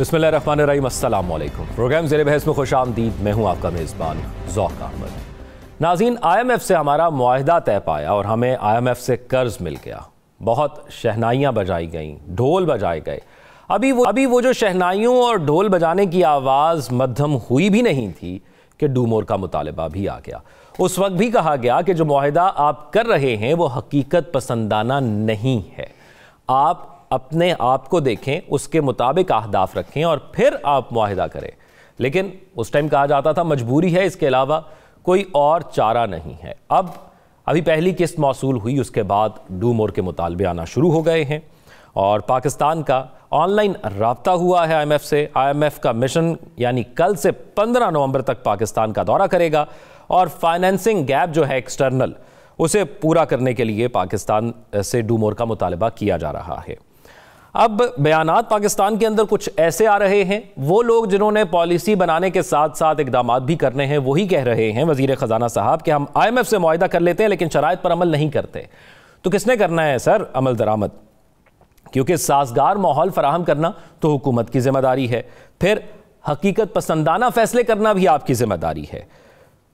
बसमिल programme जेर बहस में खुश आमदीद मैं हूँ आपका मेज़बान जौक अहमद नाजीन आई एम एफ़ से हमारा माहदा तय पाया और हमें आई एम एफ़ से कर्ज़ मिल गया बहुत शहनाइयाँ बजाई गईं ढोल बजाए गए अभी वो अभी वो जो शहनाइयों और ढोल बजाने की आवाज़ मध्यम हुई भी नहीं थी कि डूमोर का मुतालबा भी आ गया उस वक्त भी कहा गया कि जो माहदा आप कर रहे हैं वो हकीकत पसंदाना नहीं है आप अपने आप को देखें उसके मुताबिक अहदाफ रखें और फिर आप माहिदा करें लेकिन उस टाइम कहा जाता था मजबूरी है इसके अलावा कोई और चारा नहीं है अब अभी पहली किस्त मौसू हुई उसके बाद डू मोर के मुतालबे आना शुरू हो गए हैं और पाकिस्तान का ऑनलाइन रबता हुआ है आईएमएफ से आईएमएफ का मिशन यानी कल से 15 नवंबर तक पाकिस्तान का दौरा करेगा और फाइनेंसिंग गैप जो है एक्सटर्नल उसे पूरा करने के लिए पाकिस्तान से डूमोर का मुतालबा किया जा रहा है अब बयान पाकिस्तान के अंदर कुछ ऐसे आ रहे हैं वो लोग जिन्होंने पॉलिसी बनाने के साथ साथ इकदाम भी करने हैं वही कह रहे हैं वजीर ख़जाना साहब कि हम आई एम एफ से माहा कर लेते हैं लेकिन शराय पर अमल नहीं करते तो किसने करना है सर अमल दरामद क्योंकि साजगार माहौल फराहम करना तो हुकूमत की जिम्मेदारी है फिर हकीकत पसंदाना फैसले करना भी आपकी जिम्मेदारी है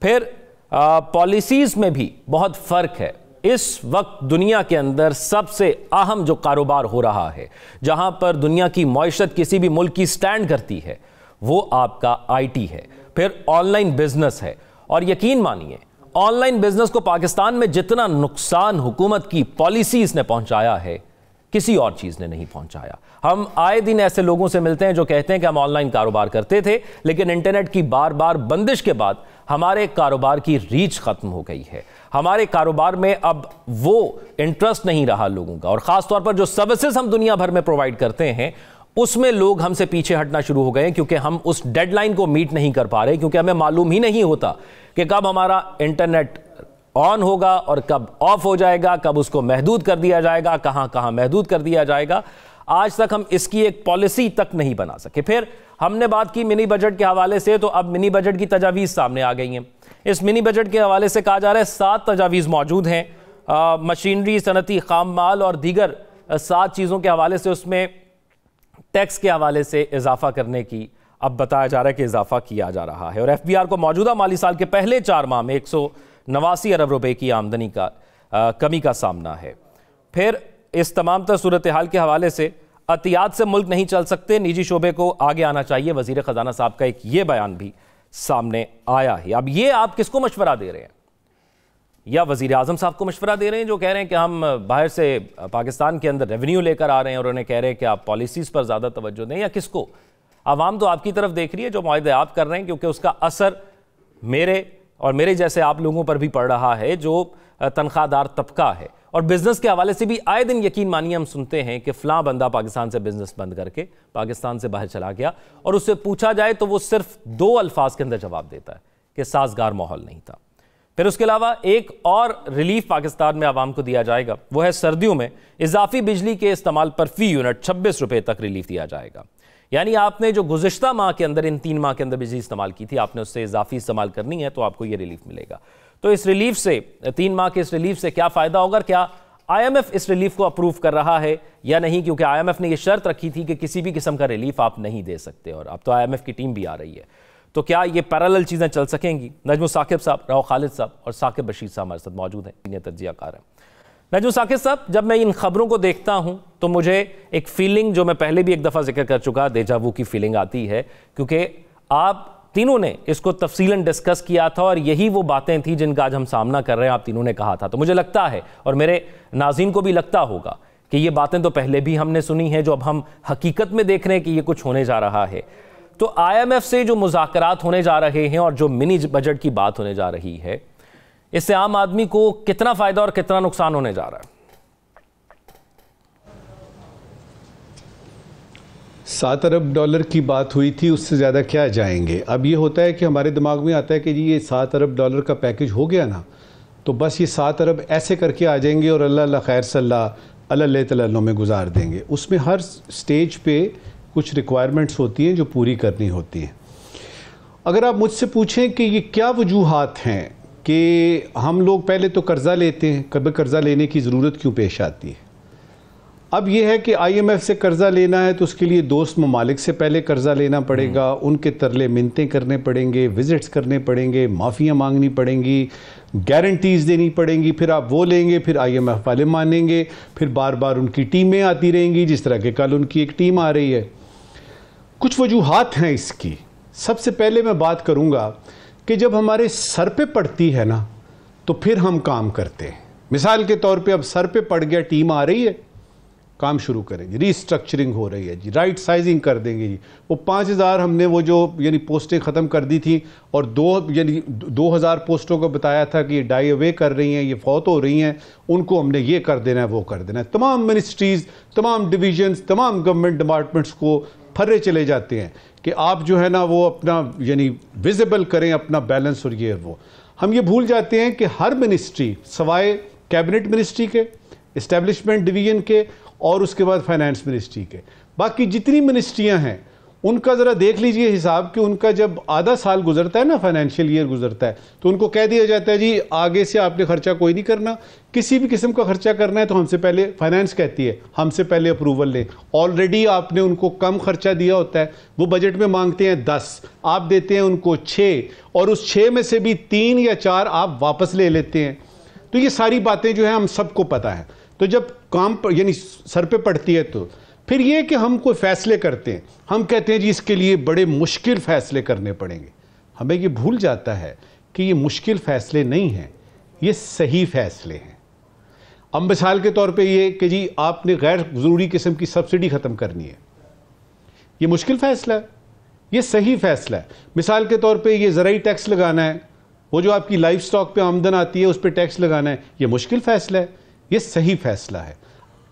फिर पॉलिसीज़ में भी बहुत फ़र्क है इस वक्त दुनिया के अंदर सबसे अहम जो कारोबार हो रहा है जहां पर दुनिया की मीशत किसी भी मुल्क की स्टैंड करती है वो आपका आईटी है फिर ऑनलाइन बिजनेस है और यकीन मानिए ऑनलाइन बिजनेस को पाकिस्तान में जितना नुकसान हुकूमत की पॉलिसीज ने पहुंचाया है किसी और चीज़ ने नहीं पहुंचाया हम आए दिन ऐसे लोगों से मिलते हैं जो कहते हैं कि हम ऑनलाइन कारोबार करते थे लेकिन इंटरनेट की बार बार बंदिश के बाद हमारे कारोबार की रीच ख़त्म हो गई है हमारे कारोबार में अब वो इंटरेस्ट नहीं रहा लोगों का और ख़ासतौर पर जो सर्विसेज हम दुनिया भर में प्रोवाइड करते हैं उसमें लोग हमसे पीछे हटना शुरू हो गए क्योंकि हम उस डेडलाइन को मीट नहीं कर पा रहे क्योंकि हमें मालूम ही नहीं होता कि कब हमारा इंटरनेट ऑन होगा और कब ऑफ हो जाएगा कब उसको महदूद कर दिया जाएगा कहाँ कहां महदूद कर दिया जाएगा आज तक हम इसकी एक पॉलिसी तक नहीं बना सके फिर हमने बात की मिनी बजट के हवाले से तो अब मिनी बजट की तजावीज़ सामने आ गई हैं इस मिनी बजट के हवाले से कहा जा रहा है सात तजावीज़ मौजूद हैं मशीनरी सनती खाम माल और दीगर सात चीज़ों के हवाले से उसमें टैक्स के हवाले से इजाफा करने की अब बताया जा रहा है कि इजाफा किया जा रहा है और एफ बी आर को मौजूदा माली साल के पहले चार माह में एक सौ नवासी अरब रुपये की आमदनी का आ, कमी का सामना है फिर इस तमाम तर सूरत हाल के हवाले से अतियात से मुल्क नहीं चल सकते निजी शोबे को आगे आना चाहिए वजीर ख़जाना साहब का एक ये बयान भी सामने आया है अब ये आप किसको मशवरा दे रहे हैं या वजीर आजम साहब को मशवरा दे रहे हैं जो कह रहे हैं कि हम बाहर से पाकिस्तान के अंदर रेवेन्यू लेकर आ रहे हैं और उन्हें कह रहे हैं कि आप पॉलिसीज़ पर ज़्यादा तवज्जो दें या किसको आवाम तो आपकी तरफ देख रही है जो माहे आप कर रहे हैं क्योंकि उसका असर मेरे और मेरे जैसे आप लोगों पर भी पड़ रहा है जो तनख्वाहदार तबका है और बिजनेस के हवाले से भी आए दिन यकीन मानिए हम सुनते हैं कि फला बंदा पाकिस्तान से बिजनेस बंद करके पाकिस्तान से बाहर चला गया और उससे पूछा जाए तो वो सिर्फ दो अल्फाज के अंदर जवाब देता है कि साजगार माहौल नहीं था फिर उसके अलावा एक और रिलीफ पाकिस्तान में आवाम को दिया जाएगा वो है सर्दियों में इजाफी बिजली के इस्तेमाल पर फी यूनिट छब्बीस रुपये तक रिलीफ दिया जाएगा यानी आपने जो गुजश्ता माह के अंदर इन तीन माह के अंदर बिजली इस्तेमाल की थी आपने उससे इजाफी इस्तेमाल करनी है तो आपको ये रिलीफ मिलेगा तो इस रिलीफ से तीन माह के इस रिलीफ से क्या फ़ायदा होगा क्या आईएमएफ इस रिलीफ को अप्रूव कर रहा है या नहीं क्योंकि आईएमएफ ने यह शर्त रखी थी कि किसी भी किस्म का रिलीफ आप नहीं दे सकते और अब तो आईएमएफ की टीम भी आ रही है तो क्या ये पैरल चीज़ें चल सकेंगी नजमू साकिब साहब राव खालिद साहब और साकिब बशीर साहब हमारे साथ मौजूद हैं इन्हें तजिया हैं नजमू साकिब साहब जब मैं इन खबरों को देखता हूँ तो मुझे एक फीलिंग जो मैं पहले भी एक दफ़ा जिक्र कर चुका देजावू की फीलिंग आती है क्योंकि आप तीनों ने इसको तफसीलन डिस्कस किया था और यही वो बातें थी जिनका आज हम सामना कर रहे हैं आप तीनों ने कहा था तो मुझे लगता है और मेरे नाजीन को भी लगता होगा कि ये बातें तो पहले भी हमने सुनी हैं जो अब हम हकीकत में देख रहे हैं कि ये कुछ होने जा रहा है तो आई से जो मुजाकर होने जा रहे हैं और जो मिनी बजट की बात होने जा रही है इससे आम आदमी को कितना फ़ायदा और कितना नुकसान होने जा रहा है सात अरब डॉलर की बात हुई थी उससे ज़्यादा क्या जाएंगे अब ये होता है कि हमारे दिमाग में आता है कि जी ये सात अरब डॉलर का पैकेज हो गया ना तो बस ये सात अरब ऐसे करके आ जाएंगे और अल्लाह अल्ला खैर सल्ला अल्लाह तल्ला में गुजार देंगे उसमें हर स्टेज पे कुछ रिक्वायरमेंट्स होती हैं जो पूरी करनी होती हैं अगर आप मुझसे पूछें कि ये क्या वजूहत हैं कि हम लोग पहले तो कर्ज़ा लेते हैं कभी कर्ज़ा लेने की ज़रूरत क्यों पेश आती है अब यह है कि आईएमएफ से कर्ज़ा लेना है तो उसके लिए दोस्त ममालिक से पहले कर्ज़ा लेना पड़ेगा हम्म। उनके तरले मिनतें करने पड़ेंगे विजिट्स करने पड़ेंगे माफ़ियाँ मांगनी पड़ेंगी गारंटीज़ देनी पड़ेंगी फिर आप वो लेंगे फिर आईएमएफ वाले मानेंगे फिर बार बार उनकी टीमें आती रहेंगी जिस तरह के कल उनकी एक टीम आ रही है कुछ वजूहत हैं इसकी सबसे पहले मैं बात करूँगा कि जब हमारे सर पे पड़ती है ना तो फिर हम काम करते हैं मिसाल के तौर पे अब सर पे पड़ गया टीम आ रही है काम शुरू करेंगे रीस्ट्रक्चरिंग हो रही है जी राइट साइजिंग कर देंगे जी वो पाँच हज़ार हमने वो जो यानी पोस्टें ख़त्म कर दी थी और दो यानी दो हज़ार पोस्टों को बताया था कि ये डाई अवे कर रही हैं ये फौत हो रही हैं उनको हमने ये कर देना है वो कर देना है तमाम मिनिस्ट्रीज़ तमाम डिवीजन तमाम गवर्नमेंट डिपार्टमेंट्स को फर्रे चले जाते हैं कि आप जो है ना वो अपना यानी विजिबल करें अपना बैलेंस और ये वो हम ये भूल जाते हैं कि हर मिनिस्ट्री सवाए कैबिनेट मिनिस्ट्री के इस्टेब्लिशमेंट डिवीजन के और उसके बाद फाइनेंस मिनिस्ट्री के बाकी जितनी मिनिस्ट्रियाँ हैं उनका ज़रा देख लीजिए हिसाब कि उनका जब आधा साल गुजरता है ना फाइनेंशियल ईयर गुजरता है तो उनको कह दिया जाता है जी आगे से आपने खर्चा कोई नहीं करना किसी भी किस्म का खर्चा करना है तो हमसे पहले फाइनेंस कहती है हमसे पहले अप्रूवल लें ऑलरेडी आपने उनको कम खर्चा दिया होता है वो बजट में मांगते हैं दस आप देते हैं उनको छः और उस छः में से भी तीन या चार आप वापस ले लेते हैं तो ये सारी बातें जो है हम सबको पता है तो जब काम पर यानी सर पे पड़ती है तो फिर ये कि हम कोई फैसले करते हैं हम कहते हैं जी इसके लिए बड़े मुश्किल फैसले करने पड़ेंगे हमें ये भूल जाता है कि ये मुश्किल फैसले नहीं हैं ये सही फैसले हैं अब मिसाल के तौर पे ये कि जी आपने गैर ज़रूरी किस्म की सब्सिडी ख़त्म करनी है ये मुश्किल फ़ैसला है ये सही फ़ैसला है मिसाल के तौर पे ये ज़रूरी टैक्स लगाना है वो जो आपकी लाइफ स्टॉक पर आमदन आती है उस पर टैक्स लगाना है ये मुश्किल फ़ैसला है ये सही फैसला है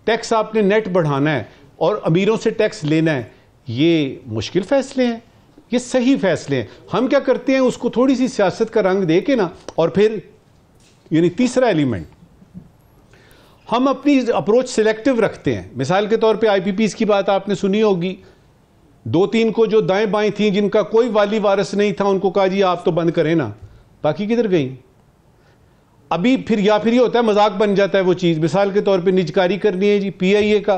टैक्स आपने नेट बढ़ाना है और अमीरों से टैक्स लेना है ये मुश्किल फैसले हैं ये सही फैसले हैं हम क्या करते हैं उसको थोड़ी सी सियासत का रंग दे के ना और फिर यानी तीसरा एलिमेंट हम अपनी अप्रोच सिलेक्टिव रखते हैं मिसाल के तौर पे आईपीपीस की बात आपने सुनी होगी दो तीन को जो दाएं बाएं थी जिनका कोई वाली वारस नहीं था उनको कहा जी आप तो बंद करें ना बाकी किधर गई अभी फिर या फिर ये होता है मजाक बन जाता है वो चीज़ मिसाल के तौर पे निजकारी करनी है जी पीआईए का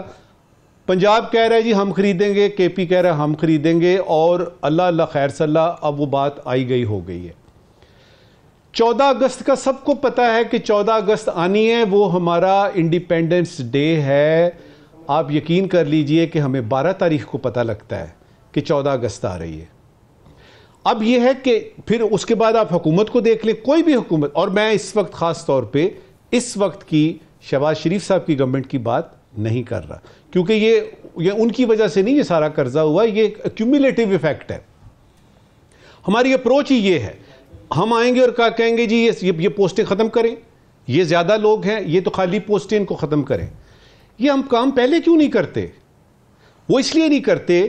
पंजाब कह रहा है जी हम खरीदेंगे केपी कह रहा है हम खरीदेंगे और अल्लाह अल्लाह खैर सल्ला अब वो बात आई गई हो गई है चौदह अगस्त का सबको पता है कि चौदह अगस्त आनी है वो हमारा इंडिपेंडेंस डे है आप यकीन कर लीजिए कि हमें बारह तारीख को पता लगता है कि चौदह अगस्त आ रही है अब यह है कि फिर उसके बाद आप हुकूमत को देख लें कोई भी हुकूमत और मैं इस वक्त ख़ास तौर पे इस वक्त की शहबाज शरीफ साहब की गवर्नमेंट की बात नहीं कर रहा क्योंकि ये ये उनकी वजह से नहीं ये सारा कर्जा हुआ ये क्यूमुलेटिव इफेक्ट है हमारी अप्रोच ही ये है हम आएंगे और क्या कहेंगे जी ये ये पोस्टें ख़त्म करें ये ज़्यादा लोग हैं ये तो खाली पोस्टें इनको ख़त्म करें ये हम काम पहले क्यों नहीं करते वो इसलिए नहीं करते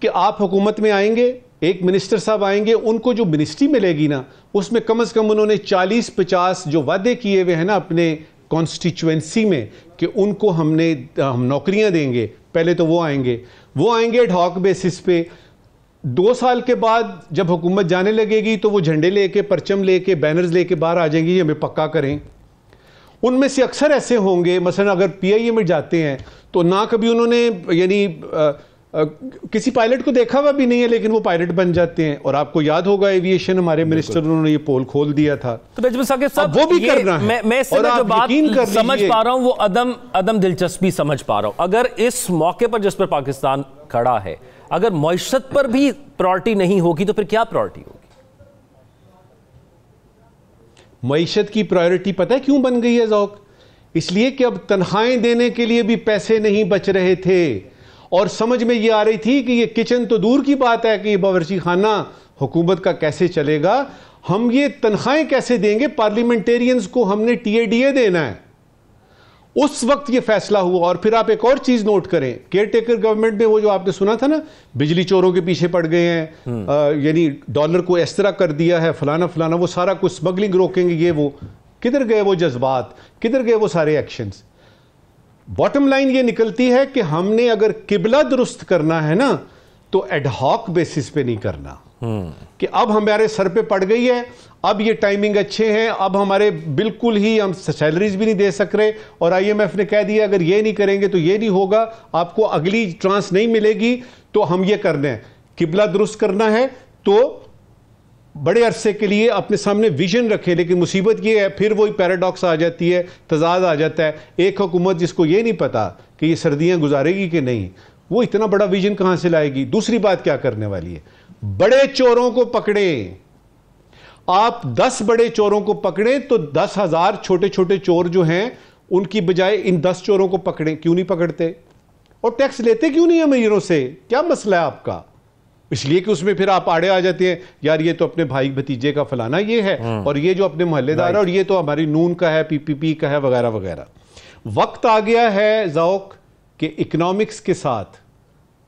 कि आप हुकूमत में आएंगे एक मिनिस्टर साहब आएंगे उनको जो मिनिस्ट्री मिलेगी ना उसमें कम से कम उन्होंने 40-50 जो वादे किए हुए हैं ना अपने कॉन्स्टिट्यूएंसी में कि उनको हमने हम नौकरियां देंगे पहले तो वो आएंगे वो आएंगे ढॉक बेसिस पे दो साल के बाद जब हुकूमत जाने लगेगी तो वो झंडे लेके परचम लेके बैनर्स लेके बाहर आ जाएंगे हमें पक्का करें उनमें से अक्सर ऐसे होंगे मसलन अगर पी में जाते हैं तो ना कभी उन्होंने यानी किसी पायलट को देखा हुआ भी नहीं है लेकिन वो पायलट बन जाते हैं और आपको याद होगा एविएशन हमारे मिनिस्टर उन्होंने ये पोल खोल दिया था तो साहब वो भी करना है मैं, मैं और जो बात कर समझ पा रहा हूँ वो अदम अदम दिलचस्पी समझ पा रहा हूँ अगर इस मौके पर जिस पर पाकिस्तान खड़ा है अगर मैशत पर भी प्रायोरिटी नहीं होगी तो फिर क्या प्रायोरिटी होगी मीशत की प्रायोरिटी पता है क्यों बन गई है जौक इसलिए कि अब तनखाएं देने के लिए भी पैसे नहीं बच रहे थे और समझ में ये आ रही थी कि ये किचन तो दूर की बात है कि ये बावरची खाना हुकूमत का कैसे चलेगा हम ये तनख्वाहें कैसे देंगे पार्लियामेंटेरियंस को हमने टीए देना है उस वक्त ये फैसला हुआ और फिर आप एक और चीज नोट करें केयर टेकर गवर्नमेंट में वो जो आपने सुना था ना बिजली चोरों के पीछे पड़ गए हैं हम्म। यानी डॉलर को इस तरह कर दिया है फलाना फलाना वो सारा कुछ स्मगलिंग रोकेंगे ये वो किधर गए वो जज्बात किधर गए वो सारे एक्शंस बॉटम लाइन ये निकलती है कि हमने अगर किबला दुरुस्त करना है ना तो एडहॉक बेसिस पे नहीं करना हम्म। कि अब हमारे सर पे पड़ गई है अब ये टाइमिंग अच्छे हैं अब हमारे बिल्कुल ही हम सैलरीज भी नहीं दे सक रहे और आईएमएफ ने कह दिया अगर ये नहीं करेंगे तो ये नहीं होगा आपको अगली ट्रांस नहीं मिलेगी तो हम ये कर रहे हैं किबला दुरुस्त करना है तो बड़े अरसे के लिए अपने सामने विजन रखे लेकिन मुसीबत ये है फिर वही पैराडॉक्स आ जाती है तजाद आ जाता है एक हुकूमत जिसको ये नहीं पता कि ये सर्दियाँ गुजारेगी कि नहीं वो इतना बड़ा विजन कहाँ से लाएगी दूसरी बात क्या करने वाली है बड़े चोरों को पकड़े आप दस बड़े चोरों को पकड़ें तो दस हजार छोटे छोटे चोर जो हैं उनकी बजाय इन दस चोरों को पकड़ें क्यों नहीं पकड़ते और टैक्स लेते क्यों नहीं अमीरों से क्या मसला है आपका इसलिए कि उसमें फिर आप आड़े आ जाते हैं यार ये तो अपने भाई भतीजे का फलाना ये है हम्म। और ये जो अपने मोहल्लेदार है और ये तो हमारी नून का है पीपीपी का है वगैरह वगैरह वक्त आ गया है जौक के इकनॉमिक्स के साथ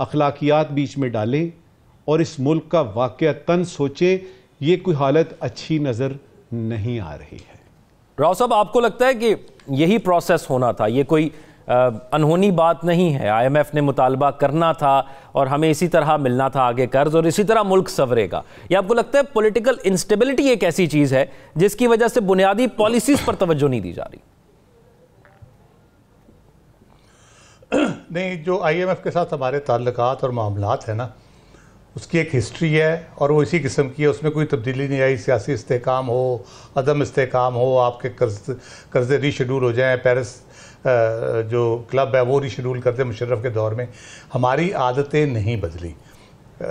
अखलाकियात बीच में डालें और इस मुल्क का वाक तन सोचें ये कोई हालत अच्छी नज़र नहीं आ रही है राव साहब आपको लगता है कि यही प्रोसेस होना था ये कोई अनहोनी बात नहीं है आईएमएफ ने मुतालबा करना था और हमें इसी तरह मिलना था आगे कर्ज और इसी तरह मुल्क सवरेगा ये आपको लगता है पॉलिटिकल इंस्टेबिलिटी एक ऐसी चीज़ है जिसकी वजह से बुनियादी पॉलिसीज़ पर तवज्जो नहीं दी जा रही नहीं जो आईएमएफ के साथ हमारे ताल्लुक और मामला है ना उसकी एक हिस्ट्री है और वो इसी किस्म की है उसमें कोई तब्दीली नहीं आई सियासी इसकाम हो अदम इसकाम हो आपके कर्ज कर्जे रीशेड्यूल हो जाएं पेरिस जो क्लब है वो रिशेड्यूल करते मुशर्रफ के दौर में हमारी आदतें नहीं बदली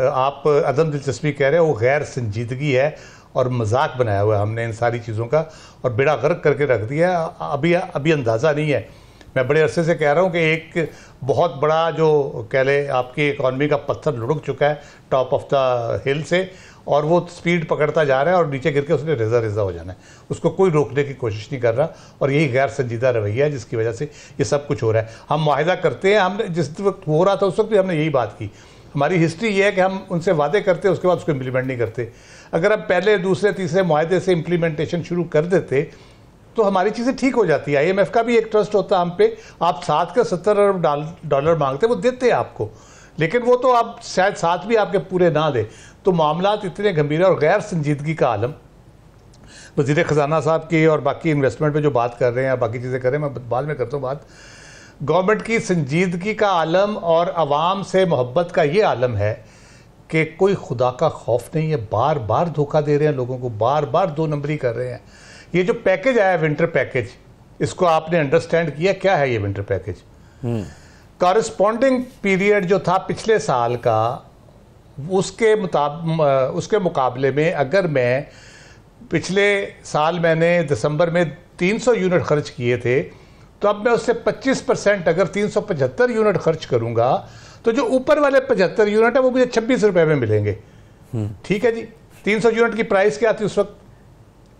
आप अदम दिलचस्पी कह रहे हो गैर संजीदगी है और मजाक बनाया हुआ है हमने इन सारी चीज़ों का और बेड़ा गर्क करके रख दिया अभी अभी अंदाज़ा नहीं है मैं बड़े अरसे से कह रहा हूँ कि एक बहुत बड़ा जो कह लें आपकी इकॉनमी का पत्थर लुढ़क चुका है टॉप ऑफ द हिल से और वो स्पीड पकड़ता जा रहा है और नीचे गिर के उसने रेजा रेजा हो जाना है उसको कोई रोकने की कोशिश नहीं कर रहा और यही गैर संजीदा रवैया है जिसकी वजह से ये सब कुछ हो रहा है हम माहिदा करते हैं हमने जिस वक्त हो रहा था उस वक्त भी हमने यही बात की हमारी हिस्ट्री ये है कि हम उनसे वादे करते हैं उसके बाद उसको इम्प्लीमेंट नहीं करते अगर हम पहले दूसरे तीसरे माहे से इम्प्लीमेंटेशन शुरू कर देते तो हमारी चीज़ें ठीक हो जाती है आई का भी एक ट्रस्ट होता है हम पे आप सात का सत्तर अरब डॉलर मांगते वो देते हैं आपको लेकिन वो तो आप शायद साथ भी आपके पूरे ना दे तो मामला इतने गंभीर और गैर संजीदगी का आलम वजीर ख़जाना साहब की और बाकी इन्वेस्टमेंट पे जो बात कर रहे हैं बाकी चीज़ें कर रहे हैं मैं बाद में करता हूँ बात गवर्नमेंट की संजीदगी का आलम और आवाम से मोहब्बत का ये आलम है कि कोई खुदा का खौफ नहीं है बार बार धोखा दे रहे हैं लोगों को बार बार दो नंबरी कर रहे हैं ये जो पैकेज आया विंटर पैकेज इसको आपने अंडरस्टैंड किया क्या है ये विंटर पैकेज कॉरस्पॉन्डिंग पीरियड जो था पिछले साल का उसके मुताब उसके मुकाबले में अगर मैं पिछले साल मैंने दिसंबर में 300 यूनिट खर्च किए थे तो अब मैं उससे 25 परसेंट अगर 375 यूनिट खर्च करूंगा तो जो ऊपर वाले 75 यूनिट है वो मुझे छब्बीस रुपये में मिलेंगे हम्म। ठीक है जी 300 यूनिट की प्राइस क्या थी उस वक्त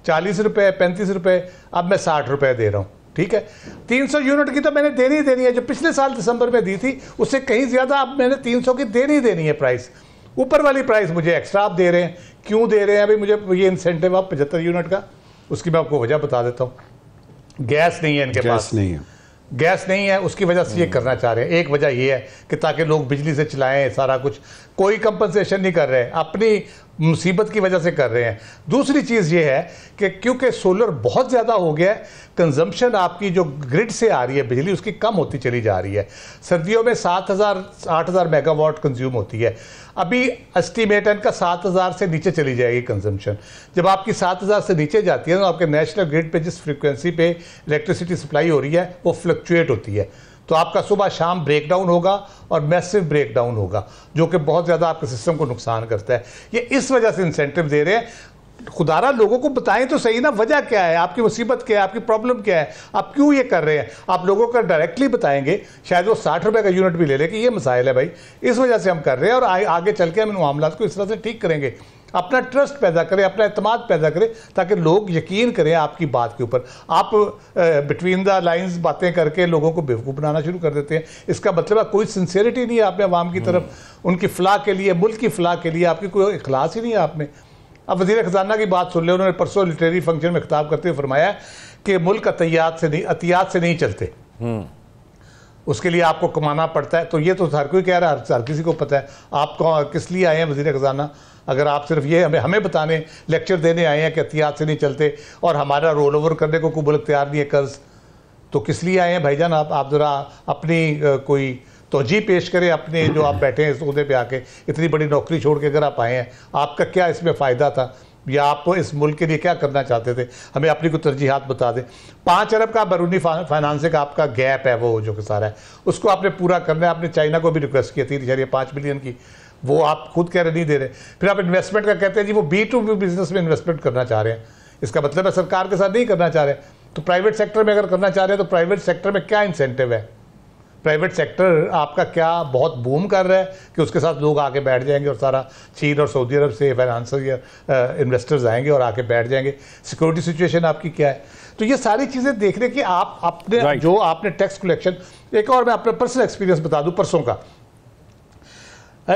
चालीस रुपये पैंतीस रुपये अब मैं साठ रुपये दे रहा हूँ ठीक है 300 यूनिट की तो मैंने देनी ही देनी है जो पिछले साल दिसंबर में दी थी उससे कहीं ज़्यादा अब मैंने 300 की देनी ही देनी है प्राइस ऊपर वाली प्राइस मुझे एक्स्ट्रा आप दे रहे हैं क्यों दे रहे हैं अभी मुझे ये इंसेंटिव आप पचहत्तर यूनिट का उसकी मैं आपको वजह बता देता हूँ गैस नहीं है इनके गैस पास नहीं है गैस नहीं है उसकी वजह से ये हम्म। करना चाह रहे हैं एक वजह ये है कि ताकि लोग बिजली से चलाएं सारा कुछ कोई कंपनसेशन नहीं कर रहे हैं अपनी मुसीबत की वजह से कर रहे हैं दूसरी चीज़ ये है कि क्योंकि सोलर बहुत ज़्यादा हो गया है कंजम्पशन आपकी जो ग्रिड से आ रही है बिजली उसकी कम होती चली जा रही है सर्दियों में सात हज़ार आठ हज़ार मेगावाट कंज्यूम होती है अभी एस्टिमेटन का सात हज़ार से नीचे चली जाएगी कंजम्पशन जब आपकी सात हज़ार से नीचे जाती है तो आपके नेशनल ग्रिड पे जिस फ्रीक्वेंसी पे इलेक्ट्रिसिटी सप्लाई हो रही है वो फ्लक्चुएट होती है तो आपका सुबह शाम ब्रेकडाउन होगा और मैसिव ब्रेकडाउन होगा जो कि बहुत ज़्यादा आपके सिस्टम को नुकसान करता है ये इस वजह से इंसेंटिव दे रहे हैं खुदारा लोगों को बताएं तो सही ना वजह क्या है आपकी मुसीबत क्या है आपकी प्रॉब्लम क्या है आप क्यों ये कर रहे हैं आप लोगों का डायरेक्टली बताएंगे शायद वो साठ रुपये का यूनिट भी ले लें कि ये मसाइल है भाई इस वजह से हम कर रहे हैं और आ, आगे चल के हम इन मामला को इस तरह से ठीक करेंगे अपना ट्रस्ट पैदा करें अपना अतमाद पैदा करें ताकि लोग यकीन करें आपकी बात के ऊपर आप बिटवीन द लाइंस बातें करके लोगों को बेवकूफ़ बनाना शुरू कर देते हैं इसका मतलब है कोई सिंसेरिटी नहीं है आपने अवाम आवाम की तरफ हम्म। उनकी फलाह के लिए मुल्क की फलाह के लिए आपकी कोई अखलास ही नहीं है आपने अब वजीर खजाना की बात सुन लें उन्होंने परसों लिटरेरी फंक्शन में खिताब करते हुए फरमाया कि मुल्क अतियात से नहीं अतियात से नहीं चलते हम्म। उसके लिए आपको कमाना पड़ता है तो ये तो हर कोई कह रहा है हर किसी को पता है आप कौन किस लिए आए हैं वजीर खजाना अगर आप सिर्फ ये हमें हमें बताने लेक्चर देने आए हैं कि एहतियात से नहीं चलते और हमारा रोल ओवर करने को कुबल तैयार नहीं है कर्ज तो किस लिए आए हैं भाईजान आप आप ज़रा अपनी कोई तो जी पेश करें अपने जो आप बैठे हैं इस उहदे पे आके इतनी बड़ी नौकरी छोड़ के अगर आप आए हैं आपका क्या इसमें फ़ायदा था या आप इस मुल्क के लिए क्या करना चाहते थे हमें अपनी को तरजीहत बता दें पाँच अरब का बरूनी फाइनेंसिंग का आपका गैप है वो जो कि सारा है उसको आपने पूरा करना है आपने चाइना को भी रिक्वेस्ट किया थी इशारे पाँच मिलियन की वो आप खुद कह रहे नहीं दे रहे फिर आप इन्वेस्टमेंट का कहते हैं जी वो बी टू बी बिजनेस में इन्वेस्टमेंट करना चाह रहे हैं इसका मतलब है सरकार के साथ नहीं करना चाह रहे तो प्राइवेट सेक्टर में अगर करना चाह रहे हैं तो प्राइवेट सेक्टर में क्या इंसेंटिव है प्राइवेट सेक्टर आपका क्या बहुत बूम कर रहा है कि उसके साथ लोग आके बैठ जाएंगे और सारा चीन और सऊदी अरब से फाइनेंसर या इन्वेस्टर्स आएंगे और आके बैठ जाएंगे सिक्योरिटी सिचुएशन आपकी क्या है तो ये सारी चीज़ें देखने की आप अपने right. जो आपने टैक्स कलेक्शन एक और मैं अपना पर्सनल एक्सपीरियंस बता दूँ परसों का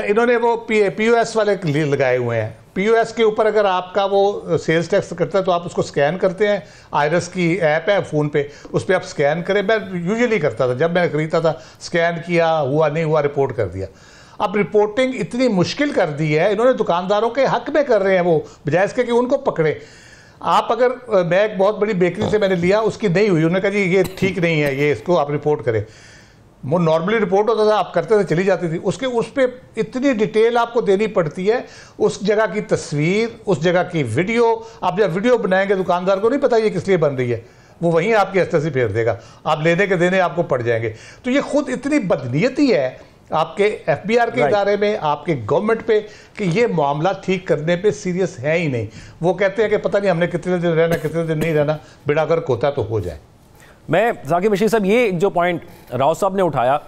इन्होंने वो पी ओ एस वाले लगाए हुए हैं पी ओ एस के ऊपर अगर आपका वो सेल्स टैक्स करता है तो आप उसको स्कैन करते हैं आयरस की ऐप है फ़ोन पे उस पर आप स्कैन करें मैं यूजुअली करता था जब मैं खरीदता था स्कैन किया हुआ नहीं हुआ रिपोर्ट कर दिया अब रिपोर्टिंग इतनी मुश्किल कर दी है इन्होंने दुकानदारों के हक में कर रहे हैं वो बजाय इसके कि उनको पकड़े आप अगर मैं एक बहुत बड़ी बेकरी से मैंने लिया उसकी नहीं हुई उन्होंने कहा जी ये ठीक नहीं है ये इसको आप रिपोर्ट करें वो नॉर्मली रिपोर्ट होता था आप करते थे चली जाती थी उसके उस पर इतनी डिटेल आपको देनी पड़ती है उस जगह की तस्वीर उस जगह की वीडियो आप जब वीडियो बनाएंगे दुकानदार को नहीं पता ये किस लिए बन रही है वो वहीं आपके हस्ते से फेर देगा आप लेने के देने आपको पड़ जाएंगे तो ये खुद इतनी बदनीयती है आपके एफ बी आर के इदारे में आपके गवर्नमेंट पे कि ये मामला ठीक करने पे सीरियस है ही नहीं वो कहते हैं कि पता नहीं हमने कितने दिन रहना कितने दिन नहीं रहना बिड़ा अगर कोता तो हो जाए मैं जाकिर बशीर साहब ये जो पॉइंट राव साहब ने उठाया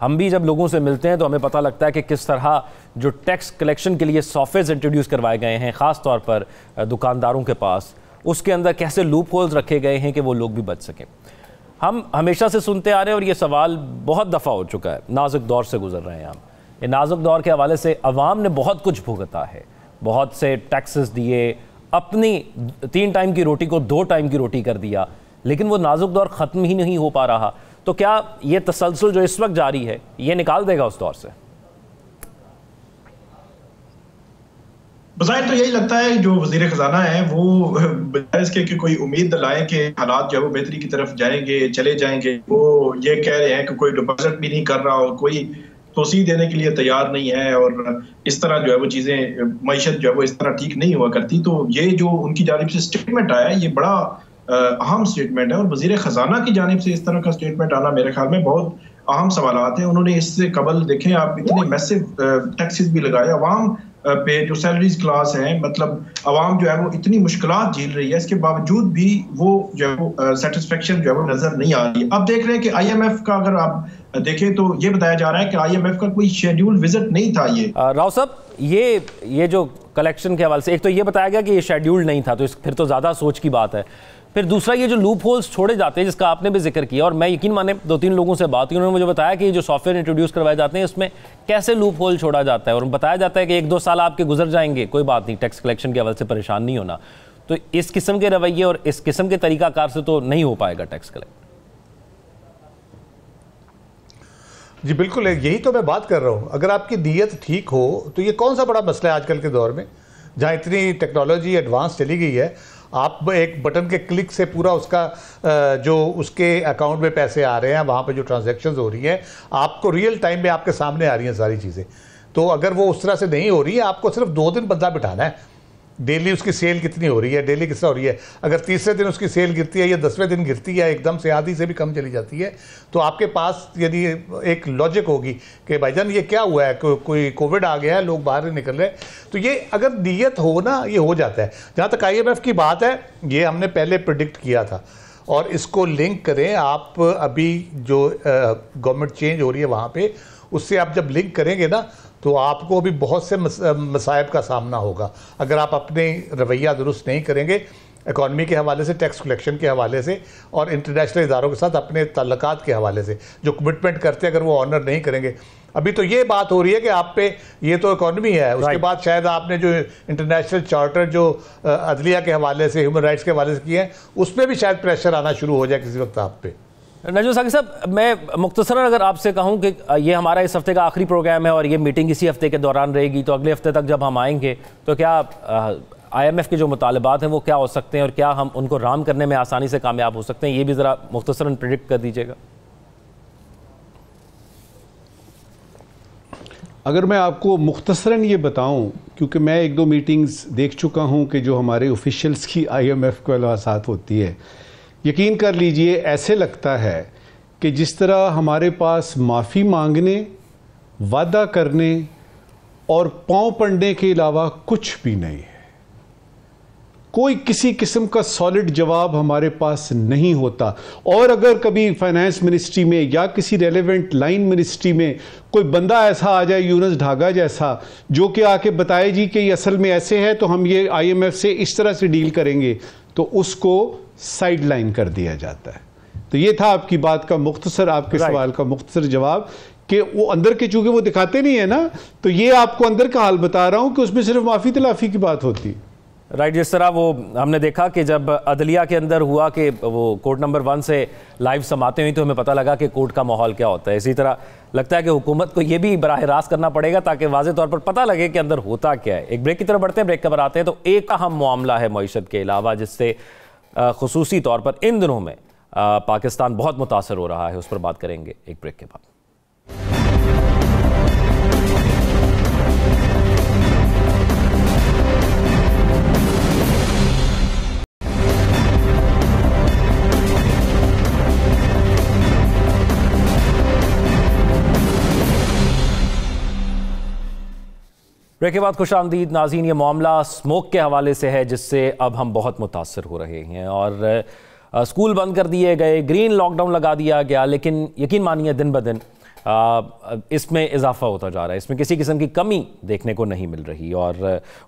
हम भी जब लोगों से मिलते हैं तो हमें पता लगता है कि किस तरह जो टैक्स कलेक्शन के लिए सॉफ्टवेयर इंट्रोड्यूस करवाए गए हैं ख़ास तौर पर दुकानदारों के पास उसके अंदर कैसे लूप होल्स रखे गए हैं कि वो लोग भी बच सकें हम हमेशा से सुनते आ रहे हैं और ये सवाल बहुत दफ़ा हो चुका है नाजुक दौर से गुजर रहे हैं हम ये नाजुक दौर के हवाले से अवाम ने बहुत कुछ भुगता है बहुत से टैक्सेस दिए अपनी तीन टाइम की रोटी को दो टाइम की रोटी कर दिया लेकिन वो नाजुक दौर ख़त्म ही नहीं हो पा रहा तो क्या ये तसलसल जो इस वक्त जारी है ये निकाल देगा उस दौर से बजाय तो यही लगता है जो वजीर ख़जाना है वो बजाय इसके कि कोई उम्मीद दिलाएं कि हालात जो है वो बेहतरी की तरफ जाएंगे चले जाएंगे वो ये कह रहे हैं कि कोई डिपॉजिट भी नहीं कर रहा और कोई तोसी देने के लिए तैयार नहीं है और इस तरह जो है वो चीज़ें मीशत जो है वो इस तरह ठीक नहीं हुआ करती तो ये जो उनकी जानब से स्टेटमेंट आया ये बड़ा अहम स्टेटमेंट है और वजीर ख़जाना की जानब से इस तरह का स्टेटमेंट आना मेरे ख्याल में बहुत अहम सवाल हैं उन्होंने इससे कबल देखें आप इतने मैसिव टैक्सेस भी लगाए अवाम पे जो सैलरीज क्लास है मतलब अवाम जो है वो इतनी मुश्किल झील रही है इसके बावजूद भी वो जो है वो सेटिस्फेक्शन जो है वो नज़र नहीं आ रही अब देख रहे हैं कि आईएमएफ का अगर आप देखें तो ये बताया जा रहा है कि आईएमएफ का कोई शेड्यूल विजिट नहीं था ये राव साहब ये ये जो कलेक्शन के हवाले से एक तो ये बताया गया कि ये शेड्यूल्ड नहीं था तो इस फिर तो ज़्यादा सोच की बात है फिर दूसरा ये जो लूप होल्स छोड़े जाते हैं जिसका आपने भी जिक्र किया और मैं यकीन माने दो तीन लोगों से बात की उन्होंने मुझे बताया कि जो सॉफ्टवेयर इंट्रोड्यूस करवाए जाते हैं इसमें कैसे लूप होल छोड़ा जाता है और बताया जाता है कि एक दो साल आपके गुजर जाएंगे कोई बात नहीं टैक्स कलेक्शन के हवाले से परेशान नहीं होना तो इस किस्म के रवैये और इस किस्म के तरीकाकार से तो नहीं हो पाएगा टैक्स कलेक्ट जी बिल्कुल यही तो मैं बात कर रहा हूँ अगर आपकी नीयत ठीक हो तो ये कौन सा बड़ा मसला है आजकल के दौर में जहाँ इतनी टेक्नोलॉजी एडवांस चली गई है आप एक बटन के क्लिक से पूरा उसका जो उसके अकाउंट में पैसे आ रहे हैं वहाँ पर जो ट्रांजेक्शन हो रही हैं आपको रियल टाइम में आपके सामने आ रही हैं सारी चीज़ें तो अगर वो उस तरह से नहीं हो रही है आपको सिर्फ दो दिन बंदा बिठाना है डेली उसकी सेल कितनी हो रही है डेली कितना हो रही है अगर तीसरे दिन उसकी सेल गिरती है या दसवें दिन गिरती है एकदम से आधी से भी कम चली जाती है तो आपके पास यदि एक लॉजिक होगी कि भाईजान ये क्या हुआ है को, कोई कोविड आ गया है लोग बाहर ही निकल रहे तो ये अगर नीयत हो ना ये हो जाता है जहाँ तक आई की बात है ये हमने पहले प्रडिक्ट किया था और इसको लिंक करें आप अभी जो गवर्नमेंट चेंज हो रही है वहाँ पर उससे आप जब लिंक करेंगे ना तो आपको भी बहुत से मसायब का सामना होगा अगर आप अपने रवैया दुरुस्त नहीं करेंगे इकॉनमी के हवाले से टैक्स कलेक्शन के हवाले से और इंटरनेशनल इदारों के साथ अपने तल्लक के हवाले से जो कमिटमेंट करते हैं अगर वो ऑनर नहीं करेंगे अभी तो ये बात हो रही है कि आप पे ये तो इकॉनमी है उसके बाद शायद आपने जो इंटरनेशनल चार्टर जो अदलिया के हवाले से ह्यूमन राइट्स के हवाले से किए हैं उस पर भी शायद प्रेशर आना शुरू हो जाए किसी वक्त आप पे नजो साकी साहब मैं मुख्तसरा अगर आपसे कहूं कि ये हमारा इस हफ्ते का आखिरी प्रोग्राम है और ये मीटिंग इसी हफ्ते के दौरान रहेगी तो अगले हफ्ते तक जब हम आएंगे तो क्या आईएमएफ के जो मुतालबात हैं वो क्या हो सकते हैं और क्या हम उनको राम करने में आसानी से कामयाब हो सकते हैं ये भी ज़रा मुख्तसरा प्रडिक्ट कर दीजिएगा अगर मैं आपको मुख्तरा ये बताऊँ क्योंकि मैं एक दो मीटिंग्स देख चुका हूँ कि जो हमारे ऑफिशल्स की एफ के साथ होती है यकीन कर लीजिए ऐसे लगता है कि जिस तरह हमारे पास माफ़ी मांगने वादा करने और पाँव पड़ने के अलावा कुछ भी नहीं है कोई किसी किस्म का सॉलिड जवाब हमारे पास नहीं होता और अगर कभी फाइनेंस मिनिस्ट्री में या किसी रेलेवेंट लाइन मिनिस्ट्री में कोई बंदा ऐसा आ जाए यूनस ढागा जैसा जो कि आके बताए जी कि असल में ऐसे है तो हम ये आईएमएफ से इस तरह से डील करेंगे तो उसको साइड लाइन कर दिया जाता है तो ये था आपकी बात का मुख्तसर आपके सवाल का मुख्तसर जवाब कि वो अंदर के चूंकि वो दिखाते नहीं है ना तो ये आपको अंदर का हाल बता रहा हूँ कि उसमें सिर्फ माफ़ी तलाफ़ी की बात होती है राइट जिस तरह वो हमने देखा कि जब अदलिया के अंदर हुआ कि वो कोर्ट नंबर वन से लाइव समाते हुई तो हमें पता लगा कि कोर्ट का माहौल क्या होता है इसी तरह लगता है कि हुकूमत को ये भी बरह रास्त करना पड़ेगा ताकि वाजे तौर पर पता लगे कि अंदर होता क्या है एक ब्रेक की तरफ बढ़ते हैं ब्रेक के बाद आते हैं तो एक अहम मामला है मीशत के अलावा जिससे खसूसी तौर पर इन दिनों में पाकिस्तान बहुत मुतासर हो रहा है उस पर बात करेंगे एक ब्रेक के बाद ब्रेक के बाद खुश आमदीद नाजीन ये मामला स्मोक के हवाले से है जिससे अब हम बहुत मुतासर हो रहे हैं और स्कूल बंद कर दिए गए ग्रीन लॉकडाउन लगा दिया गया लेकिन यकीन मानिए दिन ब दिन इसमें इजाफा होता जा रहा है इसमें किसी किस्म की कमी देखने को नहीं मिल रही और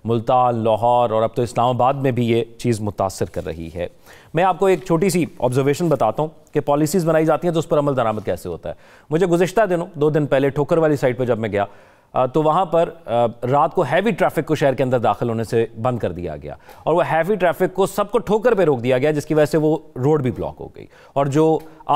मुल्तान लाहौर और अब तो इस्लामाबाद में भी ये चीज़ मुतासर कर रही है मैं आपको एक छोटी सी ऑब्जर्वेशन बताता हूँ कि पॉलिसीज़ बनाई जाती हैं तो उस पर अमल दरामद कैसे होता है मुझे गुजशत दिनों दो दिन पहले ठोकर वाली साइड पर जब मैं गया तो वहाँ पर रात को हैवी ट्रैफिक को शहर के अंदर दाखिल होने से बंद कर दिया गया और वह हैवी ट्रैफिक को सबको ठोकर पर रोक दिया गया जिसकी वजह से वो रोड भी ब्लॉक हो गई और जो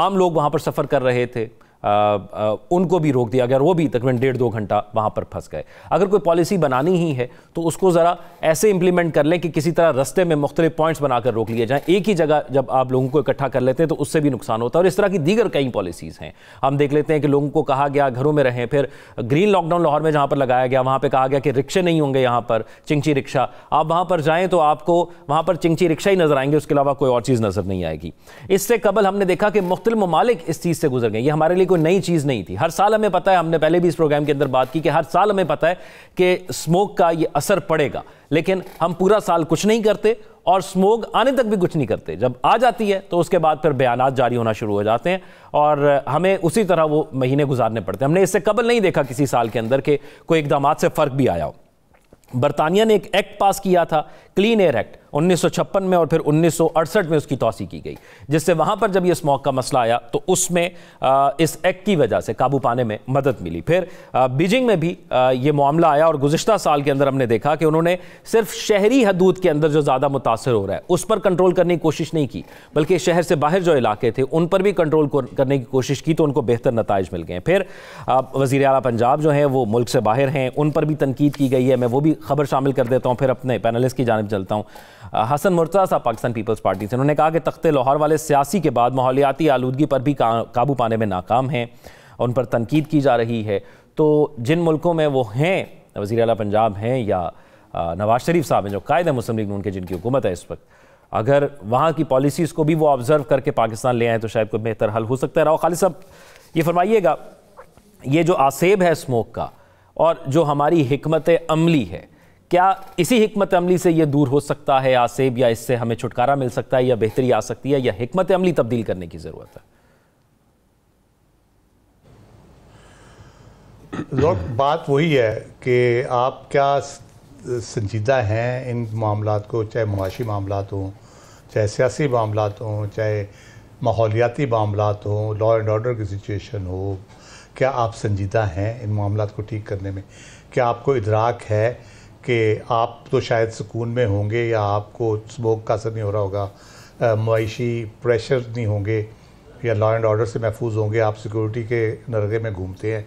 आम लोग वहाँ पर सफ़र कर रहे थे आ, आ, उनको भी रोक दिया गया और वो भी तकरीबन डेढ़ दो घंटा वहाँ पर फंस गए अगर कोई पॉलिसी बनानी ही है तो उसको ज़रा ऐसे इंप्लीमेंट कर लें कि किसी तरह रस्ते में मुख्तलिफ पॉइंट्स बनाकर रोक लिए जाएं एक ही जगह जब आप लोगों को इकट्ठा कर लेते हैं तो उससे भी नुकसान होता है और इस तरह की दीगर कई पॉलिसीज़ हैं हम देख लेते हैं कि लोगों को कहा गया घरों में रहें फिर ग्रीन लॉकडाउन लाहौर में जहाँ पर लगाया गया वहाँ पर कहा गया कि रिक्शे नहीं होंगे यहाँ पर चिंची रिक्शा आप वहाँ पर जाएँ तो आपको वहाँ पर चिंची रिक्शा ही नज़र आएंगे उसके अलावा कोई और चीज़ नज़र नहीं आएगी इससे कबल हमने देखा कि मुख्तलि ममालिक इस चीज़ से गुजर गए ये हमारे लिए कोई नई चीज़ नहीं थी हर साल हमें पता है हमने पहले भी इस प्रोग्राम के अंदर बात की कि हर साल हमें पता है कि स्मोक का ये असर पड़ेगा लेकिन हम पूरा साल कुछ नहीं करते और स्मोक आने तक भी कुछ नहीं करते जब आ जाती है तो उसके बाद फिर बयान जारी होना शुरू हो जाते हैं और हमें उसी तरह वो महीने गुजारने पड़ते हैं हमने इससे कबल नहीं देखा किसी साल के अंदर के कोई इकदाम से फ़र्क भी आया हो बरतानिया ने एक एक्ट पास किया था क्लीन एयर एक्ट 1956 में और फिर 1968 में उसकी तोसी की गई जिससे वहां पर जब यह स्मॉक का मसला आया तो उसमें इस एक्ट की वजह से काबू पाने में मदद मिली फिर बीजिंग में भी यह मामला आया और गुजशत साल के अंदर हमने देखा कि उन्होंने सिर्फ शहरी हदूद के अंदर जो ज़्यादा मुतासर हो रहा है उस पर कंट्रोल करने की कोशिश नहीं की बल्कि शहर से बाहर जो इलाके थे उन पर भी कंट्रोल करने की कोशिश की तो उनको बेहतर नतज मिल गए फिर वज़ी अला पंजाब जो हैं वो मुल्क से बाहर हैं उन पर भी तनकीद की गई है मैं वो भी खबर शामिल कर देता हूँ फिर अपने पैनलिस्ट की जानब चलता हूँ हसन मुर्तजा साहब पाकिस्तान पीपल्स पार्टी से उन्होंने कहा कि तख्ते लाहौर वाले सियासी के बाद माहौलियाती आलूगी पर भी काबू पाने में नाकाम हैं उन पर तनकीद की जा रही है तो जिन मुल्कों में वो हैं वज़ी अला पंजाब हैं या नवाज शरीफ साहब हैं जो कायद मुस्लिम लीग उनके जिनकी हुकूमत है इस वक्त अगर वहाँ की पॉलिसीज़ को भी वो ऑब्ज़र्व करके पाकिस्तान ले आए तो शायद कोई बेहतर हल हो सकता है राव खालिद साहब ये फरमाइएगा ये जो आसेब है स्मोक का और जो हमारी हमत अमली है क्या इसी हमत अमली से यह दूर हो सकता है आसेब या इससे हमें छुटकारा मिल सकता है या बेहतरी आ सकती है या हमत अमली तब्दील करने की ज़रूरत है लोग बात वही है कि आप क्या संजीदा हैं इन मामला को चाहे मुआशी मामला हों चाहे सियासी मामला हों चाहे माहौलियाती मामला हों लॉ एंड ऑर्डर की सिचुएशन हो क्या आप संजीदा हैं इन मामला को ठीक करने में क्या आपको इधराक है कि आप तो शायद सुकून में होंगे या आपको स्मोक का असर नहीं हो रहा होगा मैशी प्रेशर नहीं होंगे या लॉ एंड ऑर्डर से महफूज होंगे आप सिक्योरिटी के नरगे में घूमते हैं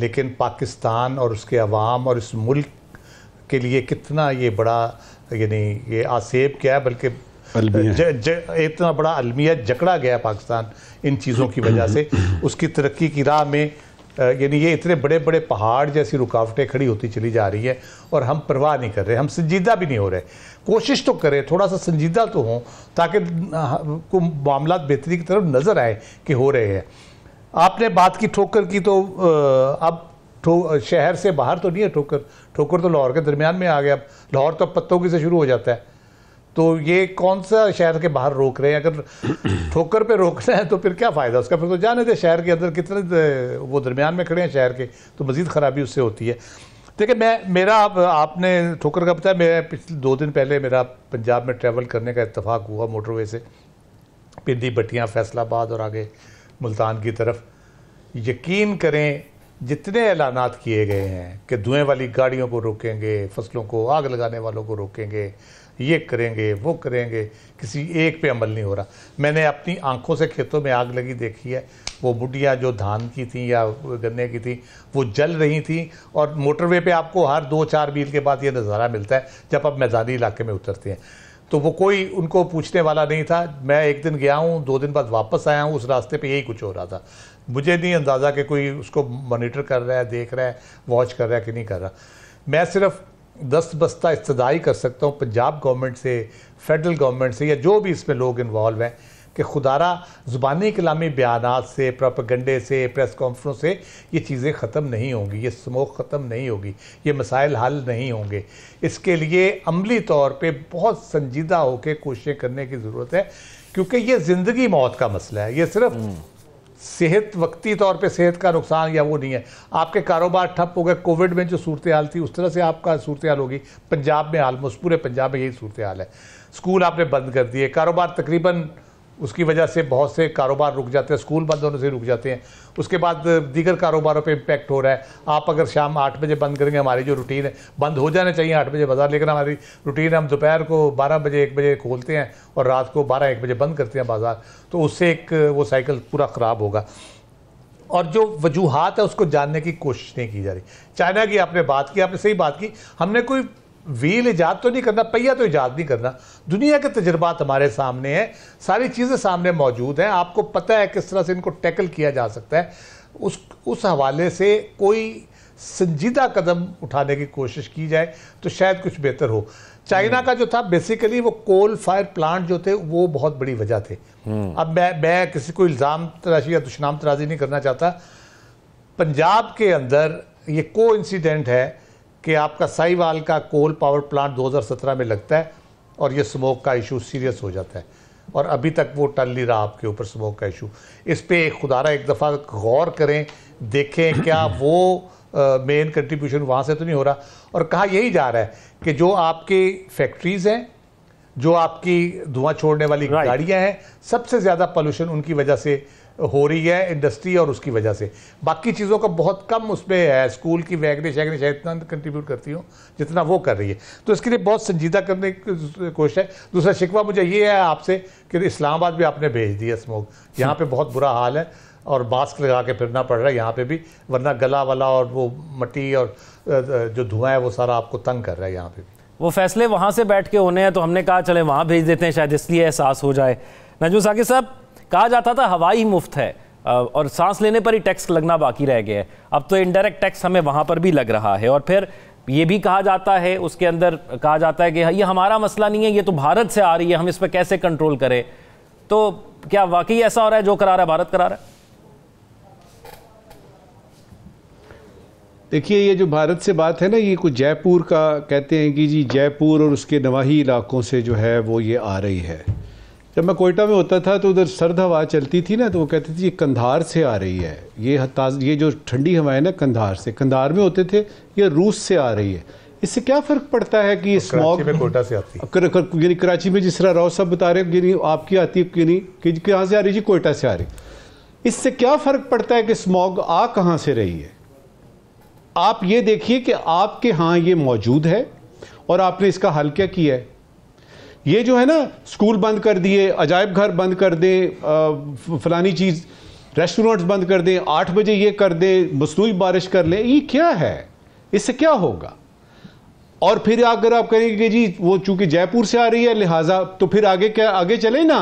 लेकिन पाकिस्तान और उसके अवाम और इस मुल्क के लिए कितना ये बड़ा यानी ये आसेब क्या है बल्कि इतना बड़ा अलमिया जकड़ा गया पाकिस्तान इन चीज़ों की वजह से हम्म, हम्म, हम्म। उसकी तरक्की की राह में यानी ये इतने बड़े बड़े पहाड़ जैसी रुकावटें खड़ी होती चली जा रही हैं और हम परवाह नहीं कर रहे हम संजीदा भी नहीं हो रहे कोशिश तो करें थोड़ा सा संजीदा तो हों ताकि को मामला बेहतरी की तरफ नज़र आए कि हो रहे हैं आपने बात की ठोकर की तो अब ठो शहर से बाहर तो नहीं है ठोकर ठोकर तो लाहौर के दरमियान में आ गया अब लाहौर तो अब पत्तों की से शुरू हो जाता है तो ये कौन सा शहर के बाहर रोक रहे हैं अगर ठोकर पे रोकना है तो फिर क्या फ़ायदा उसका फिर तो जाने दे शहर के अंदर कितने वो दरमियान में खड़े हैं शहर के तो मज़ीद ख़राबी उससे होती है देखिए मैं मेरा आप आपने ठोकर का बताया मैं पिछले दो दिन पहले मेरा पंजाब में ट्रैवल करने का इतफाक़ हुआ मोटरवे से पिंडी बटियाँ फैसलाबाद और आगे मुल्तान की तरफ यकीन करें जितने ऐलान किए गए हैं कि धुएँ वाली गाड़ियों को रोकेंगे फसलों को आग लगाने वालों को रोकेंगे ये करेंगे वो करेंगे किसी एक पे अमल नहीं हो रहा मैंने अपनी आंखों से खेतों में आग लगी देखी है वो बुढ़ियाँ जो धान की थी या गन्ने की थी वो जल रही थी और मोटरवे पे आपको हर दो चार मील के बाद ये नज़ारा मिलता है जब आप मैदानी इलाके में उतरते हैं तो वो कोई उनको पूछने वाला नहीं था मैं एक दिन गया हूँ दो दिन बाद वापस आया हूँ उस रास्ते पर यही कुछ हो रहा था मुझे नहीं अंदाज़ा कि कोई उसको मोनिटर कर रहा है देख रहा है वॉच कर रहा है कि नहीं कर रहा मैं सिर्फ दस बस्ता इस्तदाई कर सकता हूँ पंजाब गवर्नमेंट से फेडरल गवर्नमेंट से या जो भी इसमें लोग इन्वॉल्व हैं कि खुदारा ज़ुबानी कलामी बयान से प्रापगंडे से प्रेस कॉन्फ्रेंस से ये चीज़ें ख़त्म नहीं होंगी ये स्मोक ख़त्म नहीं होगी ये मसाइल हल नहीं होंगे इसके लिए अमली तौर पर बहुत संजीदा होकर कोशिशें करने की ज़रूरत है क्योंकि ये ज़िंदगी मौत का मसला है ये सिर्फ हम्म। सेहत वक्ती तौर पे सेहत का नुकसान या वो नहीं है आपके कारोबार ठप हो गए कोविड में जो सूरत हाल थी उस तरह से आपका सूरत हाल होगी पंजाब में हाल पूरे पंजाब में यही सूरत हाल है स्कूल आपने बंद कर दिए कारोबार तकरीबन उसकी वजह से बहुत से कारोबार रुक जाते हैं स्कूल बंद होने से रुक जाते हैं उसके बाद दीगर कारोबारों पे इम्पैक्ट हो रहा है आप अगर शाम आठ बजे बंद करेंगे हमारी जो रूटीन है बंद हो जाना चाहिए आठ बजे बाज़ार लेकिन हमारी रूटीन हम दोपहर को बारह बजे एक बजे खोलते हैं और रात को बारह एक बजे बंद करते हैं बाज़ार तो उससे एक वो साइकिल पूरा ख़राब होगा और जो वजूहत है उसको जानने की कोशिश नहीं की जा रही चाइना की आपने बात की आपने सही बात की हमने कोई व्हील ईजाद तो नहीं करना पहिया तो ईजाद नहीं करना दुनिया के तजर्बात हमारे सामने हैं सारी चीज़ें सामने मौजूद हैं आपको पता है किस तरह से इनको टैकल किया जा सकता है उस उस हवाले से कोई संजीदा कदम उठाने की कोशिश की जाए तो शायद कुछ बेहतर हो चाइना हम्म। का जो था बेसिकली वो कोल फायर प्लांट जो थे वो बहुत बड़ी वजह थे हम्म। अब मैं मैं किसी को इल्ज़ाम तराशी या दुशनाम तराजी नहीं करना चाहता पंजाब के अंदर ये को इंसिडेंट है कि आपका साईवाल का कोल पावर प्लांट 2017 में लगता है और ये स्मोक का इशू सीरियस हो जाता है और अभी तक वो टल नहीं रहा आपके ऊपर स्मोक का इशू इस पर एक खुदारा एक दफ़ा गौर करें देखें क्या वो मेन कंट्रीब्यूशन वहाँ से तो नहीं हो रहा और कहा यही जा रहा है कि जो आपकी फैक्ट्रीज़ हैं जो आपकी धुआं छोड़ने वाली right. गाड़ियां हैं सबसे ज़्यादा पोल्यूशन उनकी वजह से हो रही है इंडस्ट्री और उसकी वजह से बाकी चीज़ों का बहुत कम उसमें है स्कूल की वैगने शैगने शायद इतना कंट्रीब्यूट करती हूँ जितना वो कर रही है तो इसके लिए बहुत संजीदा करने की कोशिश है दूसरा शिकवा मुझे ये है आपसे कि इस्लामाबाद भी आपने भेज दिया स्मोक यहाँ पर बहुत बुरा हाल है और मास्क लगा के फिरना पड़ रहा है यहाँ पे भी वरना गला वाला और वो मट्टी और जो धुआं है वो सारा आपको तंग कर रहा है यहाँ पे भी वो फैसले वहाँ से बैठ के होने हैं तो हमने कहा चले वहाँ भेज देते हैं शायद इसलिए एहसास हो जाए नजू साकिब साहब कहा जाता था हवाई ही मुफ्त है और सांस लेने पर ही टैक्स लगना बाकी रह गया है अब तो इनडायरेक्ट टैक्स हमें वहाँ पर भी लग रहा है और फिर ये भी कहा जाता है उसके अंदर कहा जाता है कि हाँ, ये हमारा मसला नहीं है ये तो भारत से आ रही है हम इस पर कैसे कंट्रोल करें तो क्या वाकई ऐसा हो रहा है जो करा रहा है भारत करा रहा है देखिए ये जो भारत से बात है ना ये कुछ जयपुर का कहते हैं कि जी जयपुर और उसके नवाही इलाकों से जो है वो ये आ रही है जब मैं कोयटा में होता था तो उधर सर्द हवा चलती थी ना तो वो कहते थे ये कंधार से आ रही है ये ताज ये जो ठंडी हवाएं ना कंधार से कंधार में होते थे ये रूस से आ रही है इससे क्या फ़र्क पड़ता है कि ये तो स्मॉग में कोटा से आती है कर, कर, यानी कराची में जिस तरह राव साहब बता रहे हैं आपकी आती है यानी कि कहाँ से आ रही जी कोयटा से आ रही इससे क्या फ़र्क पड़ता है कि स्मॉग आ कहाँ से रही है आप ये देखिए कि आपके यहाँ ये मौजूद है और आपने इसका हल क्या किया है ये जो है ना स्कूल बंद कर दिए अजायब घर बंद कर दें फलानी चीज़ रेस्टोरेंट्स बंद कर दें आठ बजे ये कर दें मसनू बारिश कर लें ये क्या है इससे क्या होगा और फिर अगर आप कहेंगे कि जी वो चूंकि जयपुर से आ रही है लिहाजा तो फिर आगे क्या आगे चले ना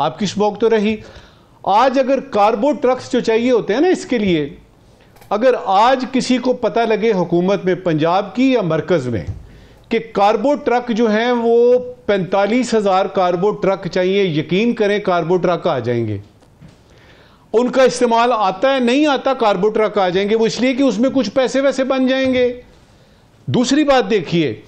आपकी स्मोक तो रही आज अगर कार्बो ट्रक्स जो चाहिए होते हैं ना इसके लिए अगर आज किसी को पता लगे हुकूमत में पंजाब की या मरकज़ में कि कार्बो ट्रक जो हैं वो पैंतालीस हज़ार कार्बो ट्रक चाहिए यकीन करें कार्बो ट्रक आ जाएंगे उनका इस्तेमाल आता है नहीं आता कार्बो ट्रक आ जाएंगे वो इसलिए कि उसमें कुछ पैसे वैसे बन जाएंगे दूसरी बात देखिए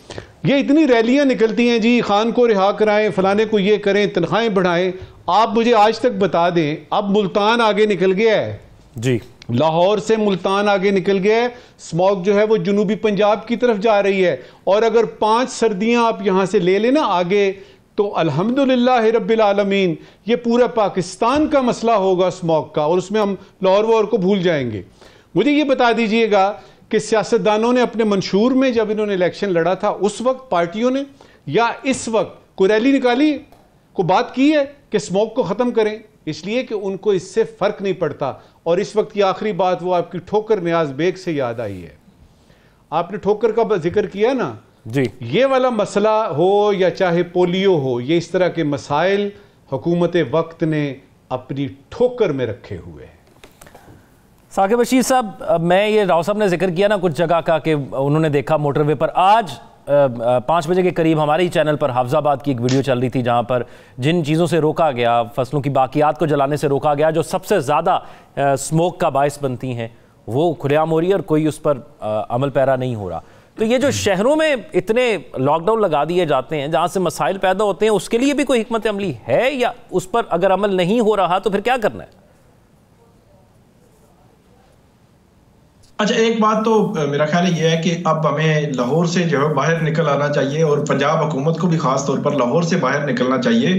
ये इतनी रैलियां निकलती हैं जी खान को रिहा कराएं फलाने को ये करें तनख्वाहें बढ़ाएं आप मुझे आज तक बता दें अब मुल्तान आगे निकल गया है जी लाहौर से मुल्तान आगे निकल गए स्मॉग जो है वो जुनूबी पंजाब की तरफ जा रही है और अगर पांच सर्दियां आप यहाँ से ले लेना आगे तो अल्हम्दुलिल्लाह रबालमीन ये पूरा पाकिस्तान का मसला होगा स्मॉग का और उसमें हम लाहौर वाहौर को भूल जाएंगे मुझे ये बता दीजिएगा कि सियासतदानों ने अपने मंशूर में जब इन्होंने इलेक्शन लड़ा था उस वक्त पार्टियों ने या इस वक्त को रैली निकाली को बात की है कि स्मॉग को ख़त्म करें इसलिए कि उनको इससे फ़र्क नहीं पड़ता और इस वक्त की आखिरी बात वो आपकी ठोकर न्याज बेग से याद आई है आपने ठोकर का जिक्र किया ना जी ये वाला मसला हो या चाहे पोलियो हो ये इस तरह के मसाइल हुकूमत वक्त ने अपनी ठोकर में रखे हुए हैं साकिब बशीर साहब मैं ये राव साहब ने जिक्र किया ना कुछ जगह का कि उन्होंने देखा मोटरवे पर आज पाँच बजे के करीब हमारे ही चैनल पर हाफजाबाद की एक वीडियो चल रही थी जहाँ पर जिन चीज़ों से रोका गया फसलों की बाकियात को जलाने से रोका गया जो सबसे ज़्यादा स्मोक का बायस बनती हैं वो खुलेआम हो रही है और कोई उस पर आ, अमल पैरा नहीं हो रहा तो ये जो शहरों में इतने लॉकडाउन लगा दिए जाते हैं जहाँ से मसाइल पैदा होते हैं उसके लिए भी कोई हमत अमली है या उस पर अगर अमल नहीं हो रहा तो फिर क्या करना है अच्छा एक बात तो मेरा ख्याल ये है कि अब हमें लाहौर से जो है बाहर निकल आना चाहिए और पंजाब हुकूमत को भी खास तौर पर लाहौर से बाहर निकलना चाहिए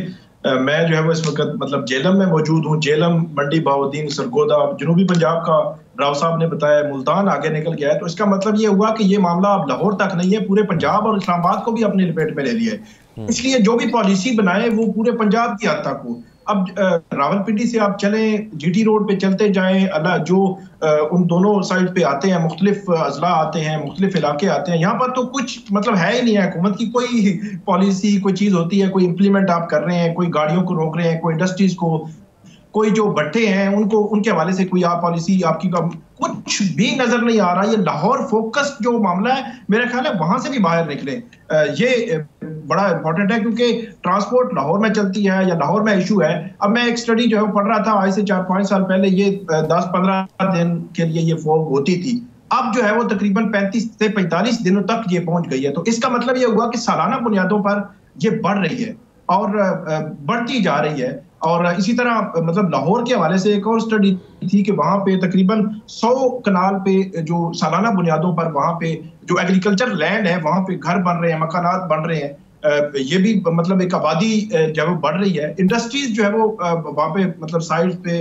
मैं जो है वो इस वक्त मतलब जेलम में मौजूद हूँ जेलम मंडी बाउद्दीन सरगोदा जनूबी पंजाब का राव साहब ने बताया मुल्तान आगे निकल गया है तो इसका मतलब ये हुआ कि ये मामला अब लाहौर तक नहीं है पूरे पंजाब और इस्लामाबाद को भी अपनी लपेट में ले लिया है हम्म। इसलिए जो भी पॉलिसी बनाए वो पूरे पंजाब की हद तक हो अब रावलपिंडी से आप चले जीटी रोड पे चलते जाएं अल्लाह जो उन दोनों साइड पे आते हैं मुख्तलिफ अजला आते हैं मुख्तलिफ इलाके आते हैं यहाँ पर तो कुछ मतलब है ही नहीं है हुकूमत की कोई पॉलिसी कोई चीज़ होती है कोई इम्प्लीमेंट आप कर रहे हैं कोई गाड़ियों को रोक रहे हैं कोई इंडस्ट्रीज़ को कोई जो बट्टे हैं उनको उनके हवाले से कोई आप पॉलिसी आपकी कुछ भी नजर नहीं आ रहा ये लाहौर फोकस जो मामला है मेरा ख्याल है वहां से भी बाहर निकले ये बड़ा इंपॉर्टेंट है क्योंकि ट्रांसपोर्ट लाहौर में चलती है या लाहौर में इशू है अब मैं एक स्टडी जो है पढ़ रहा था आज से चार पांच साल पहले ये दस पंद्रह दिन के लिए ये फॉर्म होती थी अब जो है वो तकरीबन पैंतीस से पैंतालीस दिनों तक ये पहुंच गई है तो इसका मतलब ये हुआ कि सालाना बुनियादों पर ये बढ़ रही है और बढ़ती जा रही है और इसी तरह मतलब लाहौर के हवाले से एक और स्टडी थी कि वहाँ पे तकरीबन 100 कनाल पे जो सालाना बुनियादों पर वहाँ पे जो एग्रीकल्चर लैंड है वहाँ पे घर बन रहे हैं मकानात बन रहे हैं ये भी मतलब एक आबादी जो है बढ़ रही है इंडस्ट्रीज जो है वो वहाँ पे मतलब साइड पे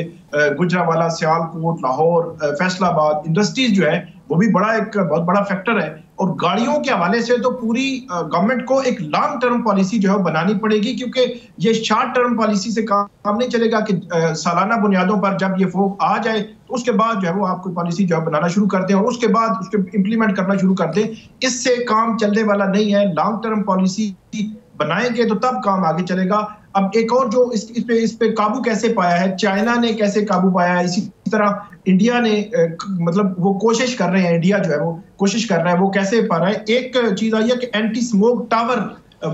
गुजरावाला सियालकोट लाहौर फैसलाबाद इंडस्ट्रीज जो है वो भी बड़ा एक बहुत बड़ा फैक्टर है और गाड़ियों के हवाले से तो पूरी गवर्नमेंट को एक लॉन्ग टर्म पॉलिसी जो है बनानी पड़ेगी क्योंकि ये शॉर्ट टर्म पॉलिसी से काम नहीं चलेगा कि सालाना बुनियादों पर जब ये फोक आ जाए तो उसके बाद जो है वो आपको पॉलिसी जो है बनाना शुरू कर दें और उसके बाद उसके इम्प्लीमेंट करना शुरू कर दें इससे काम चलने वाला नहीं है लॉन्ग टर्म पॉलिसी बनाएंगे तो तब काम आगे चलेगा अब एक और जो इस, इस पे इस पे काबू कैसे पाया है चाइना ने कैसे काबू पाया है इसी तरह इंडिया ने मतलब वो कोशिश कर रहे हैं इंडिया जो है वो कोशिश कर रहा है वो कैसे पा रहा है एक चीज आई है कि एंटी स्मोक टावर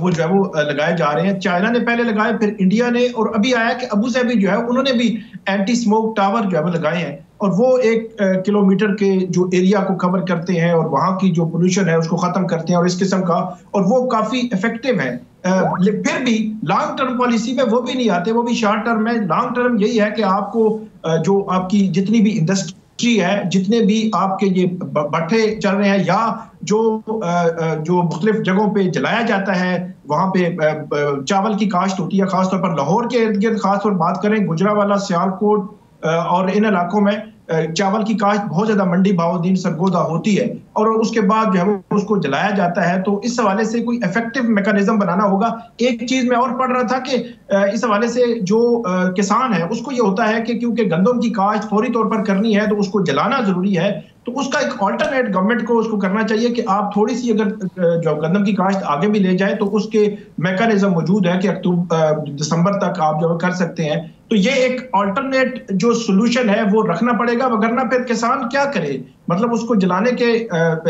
वो जो है वो लगाए जा रहे हैं चाइना ने पहले लगाए फिर इंडिया ने और अभी आया कि अबू धाबी जो है उन्होंने भी एंटी स्मोक टावर जो है वो लगाए हैं और वो एक किलोमीटर के जो एरिया को कवर करते हैं और वहां की जो पोल्यूशन है उसको खत्म करते हैं और इस किस्म का और वो काफी इफेक्टिव है Uh, फिर भी लॉन्ग टर्म पॉलिसी में वो भी नहीं आते वो भी शॉर्ट टर्म में लॉन्ग टर्म यही है कि आपको uh, जो आपकी जितनी भी इंडस्ट्री जी है जितने भी आपके ये बठे चल रहे हैं या जो uh, जो मुख्तलिफ जगहों पे जलाया जाता है वहां पे चावल की काश्त होती है खासतौर पर लाहौर के इर्द गिर्द खासतौर बात करें गुजरा वाला सियालकोट और इन इलाकों में चावल की काश्त बहुत ज्यादा मंडी भावदीन सरगोदा होती है और उसके बाद जो है उसको जलाया जाता है तो इस हवाले से कोई इफेक्टिव मेकानिज्म बनाना होगा एक चीज मैं और पढ़ रहा था कि इस हवाले से जो किसान है उसको ये होता है कि क्योंकि गंदम की काश्त फौरी तौर पर करनी है तो उसको जलाना जरूरी है तो उसका एक ऑल्टरनेट गवर्नमेंट को उसको करना चाहिए कि आप थोड़ी सी अगर जो गंदम की काश्त आगे भी ले जाए तो उसके मैकेनिज्म मौजूद है कि अक्टूबर दिसंबर तक आप जो कर सकते हैं तो ये एक ऑल्टरनेट जो सोल्यूशन है वो रखना पड़ेगा वगरना फिर किसान क्या करे मतलब उसको जलाने के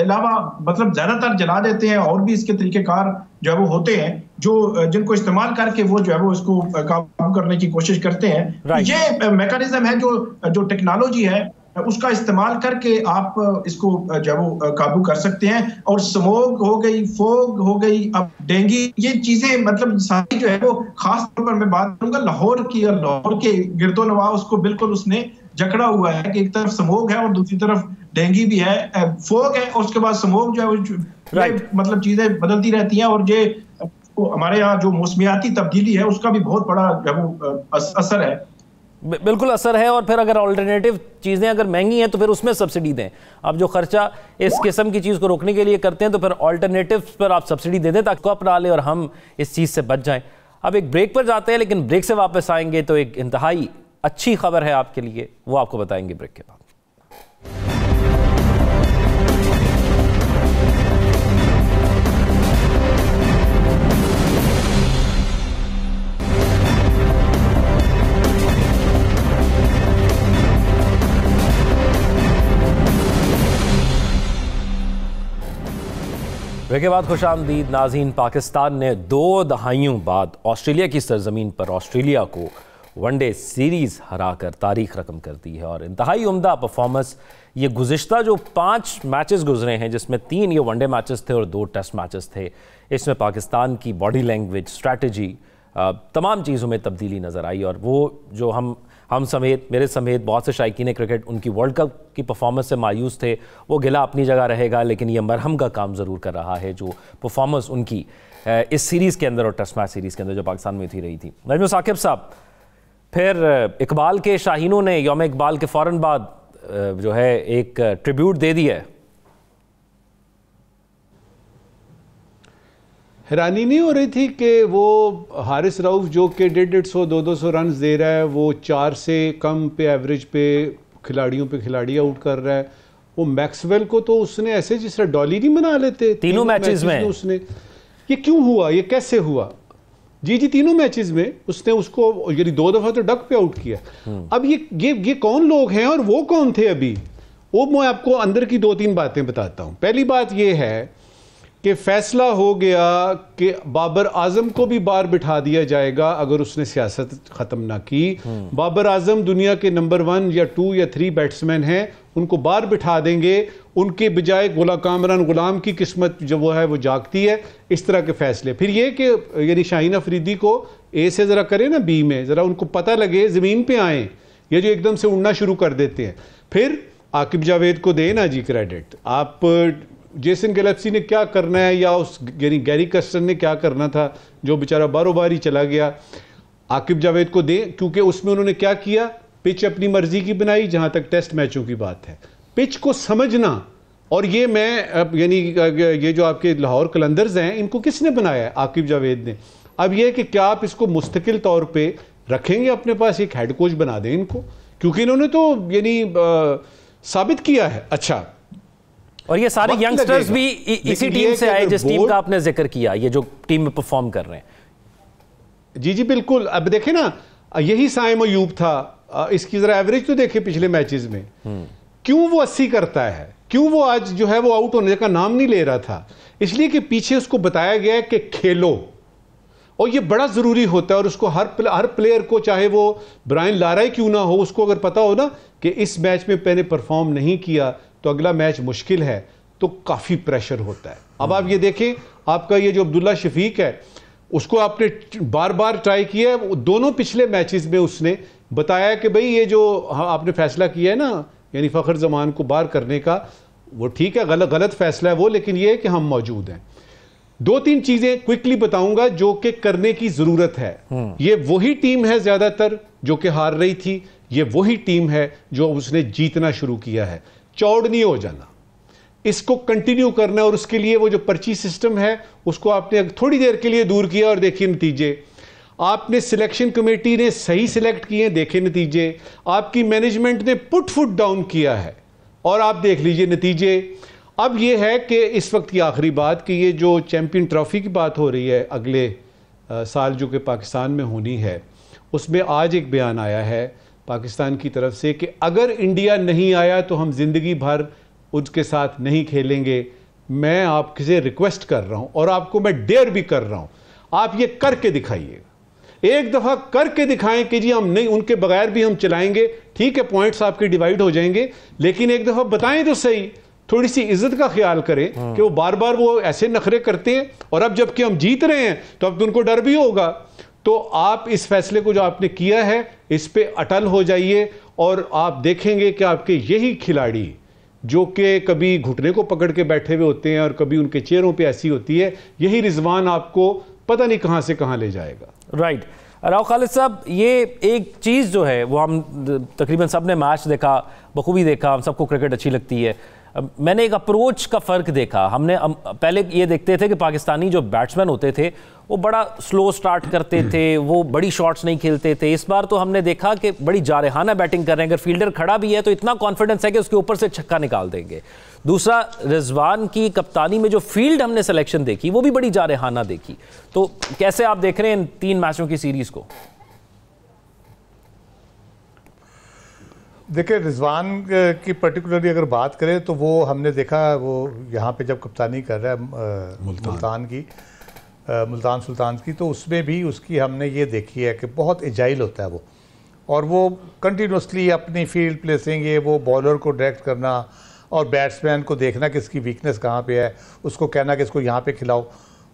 अलावा मतलब ज्यादातर जला देते हैं और भी इसके तरीकेकार जो है वो होते हैं जो जिनको इस्तेमाल करके वो जो है वो इसको काबू करने की कोशिश करते हैं ये मेकानिज्म है जो जो टेक्नोलॉजी है उसका इस्तेमाल करके आप इसको जो वो काबू कर सकते हैं और स्मोग हो गई फोग हो गई अब डेंगी ये चीजें मतलब सारी जो है वो खास तौर पर मैं बात करूंगा लाहौर की और लाहौर के गिरदो नवा उसको बिल्कुल उसने जकड़ा हुआ है कि एक तरफ स्मोग है और दूसरी तरफ डेंगी भी है फोग है उसके बाद स्मोग जो है वो right. मतलब चीजें बदलती रहती हैं और ये हमारे यहाँ जो मौसमियाती तब्दीली है उसका भी बहुत बड़ा जो असर है बिल्कुल असर है और फिर अगर ऑल्टरनेटिव चीज़ें अगर महंगी हैं तो फिर उसमें सब्सिडी दें आप जो खर्चा इस किस्म की चीज़ को रोकने के लिए करते हैं तो फिर ऑल्टरनेटिव पर आप सब्सिडी दे दें ताकि अपना लें और हम इस चीज़ से बच जाएं अब एक ब्रेक पर जाते हैं लेकिन ब्रेक से वापस आएंगे तो एक इंतहाई अच्छी खबर है आपके लिए वो आपको बताएंगे ब्रेक के बाद के बाद खुश आमदीद नाजीन पाकिस्तान ने दो दहाइयों बाद ऑस्ट्रेलिया की सरजमीन पर ऑस्ट्रेलिया को वनडे सीरीज़ हरा कर तारीख रकम कर दी है और इंतहाई उमदा परफॉर्मेंस ये गुज्तर जो पाँच मैचेस गुजरे हैं जिसमें तीन ये वनडे मैचेस थे और दो टेस्ट मैचेस थे इसमें पाकिस्तान की बॉडी लैंग्वेज स्ट्रैटी तमाम चीज़ों में तब्दीली नज़र आई और वो जो हम हम समेत मेरे समेत बहुत से शायकीन क्रिकेट उनकी वर्ल्ड कप की परफॉर्मेंस से मायूस थे वो गिला अपनी जगह रहेगा लेकिन ये मरहम का काम ज़रूर कर रहा है जो परफॉर्मेंस उनकी इस सीरीज़ के अंदर और टेस्ट मैच सीरीज़ के अंदर जो पाकिस्तान में थी रही थी नजमो साकिब साहब फिर इकबाल के शाहीनों ने योम इकबाल के फ़ौर बाद जो है एक ट्रिब्यूट दे दिया है हैरानी नहीं हो रही थी कि वो हारिस राउफ जो कि डेढ़ डेढ़ सौ दो दो सौ रन दे रहा है वो चार से कम पे एवरेज पे खिलाड़ियों पे खिलाड़ी आउट कर रहा है वो मैक्सवेल को तो उसने ऐसे जिस तरह डॉली नहीं बना लेते तीनों, मैच मैचेस में उसने ये क्यों हुआ ये कैसे हुआ जी जी तीनों मैचेस में उसने उसको यानी दो दफा तो डक पे आउट किया हम्म। अब ये ये ये कौन लोग हैं और वो कौन थे अभी वो मैं आपको अंदर की दो तीन बातें बताता हूँ पहली बात ये है कि फैसला हो गया कि बाबर आजम को भी बाहर बिठा दिया जाएगा अगर उसने सियासत ख़त्म ना की हम्म। बाबर आजम दुनिया के नंबर वन या टू या थ्री बैट्समैन हैं उनको बाहर बिठा देंगे उनके बजाय गुला कामरान गुलाम की किस्मत जो वो है वो जागती है इस तरह के फैसले फिर ये कि यानी शाहीन अफरीदी को ए से ज़रा करें ना बी में ज़रा उनको पता लगे ज़मीन पर आएँ ये जो एकदम से उड़ना शुरू कर देते हैं फिर आकिब जावेद को दें ना जी क्रेडिट आप जेसन गैलेक्सी ने क्या करना है या उस यानी गैरी कस्टन ने क्या करना था जो बेचारा बार ही चला गया आकिब जावेद को दें क्योंकि उसमें उन्होंने क्या किया पिच अपनी मर्जी की बनाई जहां तक टेस्ट मैचों की बात है पिच को समझना और ये मैं यानी ये जो आपके लाहौर कलंदर्स हैं इनको किसने बनाया आकिब जावेद ने अब यह कि क्या आप इसको मुस्तकिल तौर पर रखेंगे अपने पास एक हेड कोच बना दें इनको क्योंकि इन्होंने तो यानी साबित किया है अच्छा और ये सारे यंगस्टर्स भी इसी टीम से आए जिस टीम का आपने जिक्र किया ये जो टीम में परफॉर्म कर रहे हैं जी जी बिल्कुल अब देखे ना यही साइम अयूब था इसकी जरा एवरेज तो देखे पिछले मैचेस में हम्म। क्यों वो अस्सी करता है क्यों वो आज जो है वो आउट होने का नाम नहीं ले रहा था इसलिए कि पीछे उसको बताया गया है कि खेलो और ये बड़ा ज़रूरी होता है और उसको हर प्ले, हर प्लेयर को चाहे वो ब्रायन लारा ही क्यों ना हो उसको अगर पता हो ना कि इस मैच में मैंने परफॉर्म नहीं किया तो अगला मैच मुश्किल है तो काफ़ी प्रेशर होता है अब आप ये देखें आपका ये जो अब्दुल्ला शफीक है उसको आपने बार बार ट्राई किया है दोनों पिछले मैचेस में उसने बताया कि भाई ये जो हाँ, आपने फैसला किया है ना यानी फ़खर जमान को बार करने का वो ठीक है गलत गलत फैसला है वो लेकिन ये है कि हम मौजूद हैं दो तीन चीजें क्विकली बताऊंगा जो कि करने की जरूरत है हम्म। ये वही टीम है ज्यादातर जो कि हार रही थी ये वही टीम है जो उसने जीतना शुरू किया है चौड़ नहीं हो जाना इसको कंटिन्यू करना और उसके लिए वो जो पर्ची सिस्टम है उसको आपने थोड़ी देर के लिए दूर किया और देखिए नतीजे आपने सिलेक्शन कमेटी ने सही सिलेक्ट किए देखे नतीजे आपकी मैनेजमेंट ने पुट फुट डाउन किया है और आप देख लीजिए नतीजे अब ये है कि इस वक्त की आखिरी बात कि ये जो चैम्पियन ट्रॉफी की बात हो रही है अगले साल जो कि पाकिस्तान में होनी है उसमें आज एक बयान आया है पाकिस्तान की तरफ से कि अगर इंडिया नहीं आया तो हम ज़िंदगी भर उसके साथ नहीं खेलेंगे मैं आपसे रिक्वेस्ट कर रहा हूं और आपको मैं डेयर भी कर रहा हूं आप ये करके दिखाइएगा एक दफ़ा करके दिखाएं कि जी हम नहीं उनके बगैर भी हम चलाएंगे ठीक है पॉइंट्स आपके डिवाइड हो जाएंगे लेकिन एक दफ़ा बताएं तो सही थोड़ी सी इज्जत का ख्याल करें हाँ। कि वो बार बार वो ऐसे नखरे करते हैं और अब जबकि हम जीत रहे हैं तो अब तो उनको डर भी होगा तो आप इस फैसले को जो आपने किया है इस पर अटल हो जाइए और आप देखेंगे कि आपके यही खिलाड़ी जो कि कभी घुटने को पकड़ के बैठे हुए होते हैं और कभी उनके चेहरों पे ऐसी होती है यही रिजवान आपको पता नहीं कहाँ से कहाँ ले जाएगा राइट right. राव खालिद साहब ये एक चीज़ जो है वो हम तकरीबन सब ने मैच देखा बखूबी देखा हम सबको क्रिकेट अच्छी लगती है मैंने एक अप्रोच का फ़र्क देखा हमने पहले ये देखते थे कि पाकिस्तानी जो बैट्समैन होते थे वो बड़ा स्लो स्टार्ट करते थे वो बड़ी शॉट्स नहीं खेलते थे इस बार तो हमने देखा कि बड़ी जारहाना बैटिंग कर रहे हैं अगर फील्डर खड़ा भी है तो इतना कॉन्फिडेंस है कि उसके ऊपर से छक्का निकाल देंगे दूसरा रिजवान की कप्तानी में जो फील्ड हमने सेलेक्शन देखी वो भी बड़ी जारहाना देखी तो कैसे आप देख रहे हैं इन तीन मैचों की सीरीज़ को देखिए रिजवान की पर्टिकुलरली अगर बात करें तो वो हमने देखा वो यहाँ पे जब कप्तानी कर रहा है मुल्तान, मुल्तान की आ, मुल्तान सुल्तान की तो उसमें भी उसकी हमने ये देखी है कि बहुत एजाइल होता है वो और वो कंटिन्यूसली अपनी फील्ड प्लेसिंग ये वो बॉलर को डायरेक्ट करना और बैट्समैन को देखना कि इसकी वीकनेस कहाँ पे है उसको कहना कि इसको यहाँ पे खिलाओ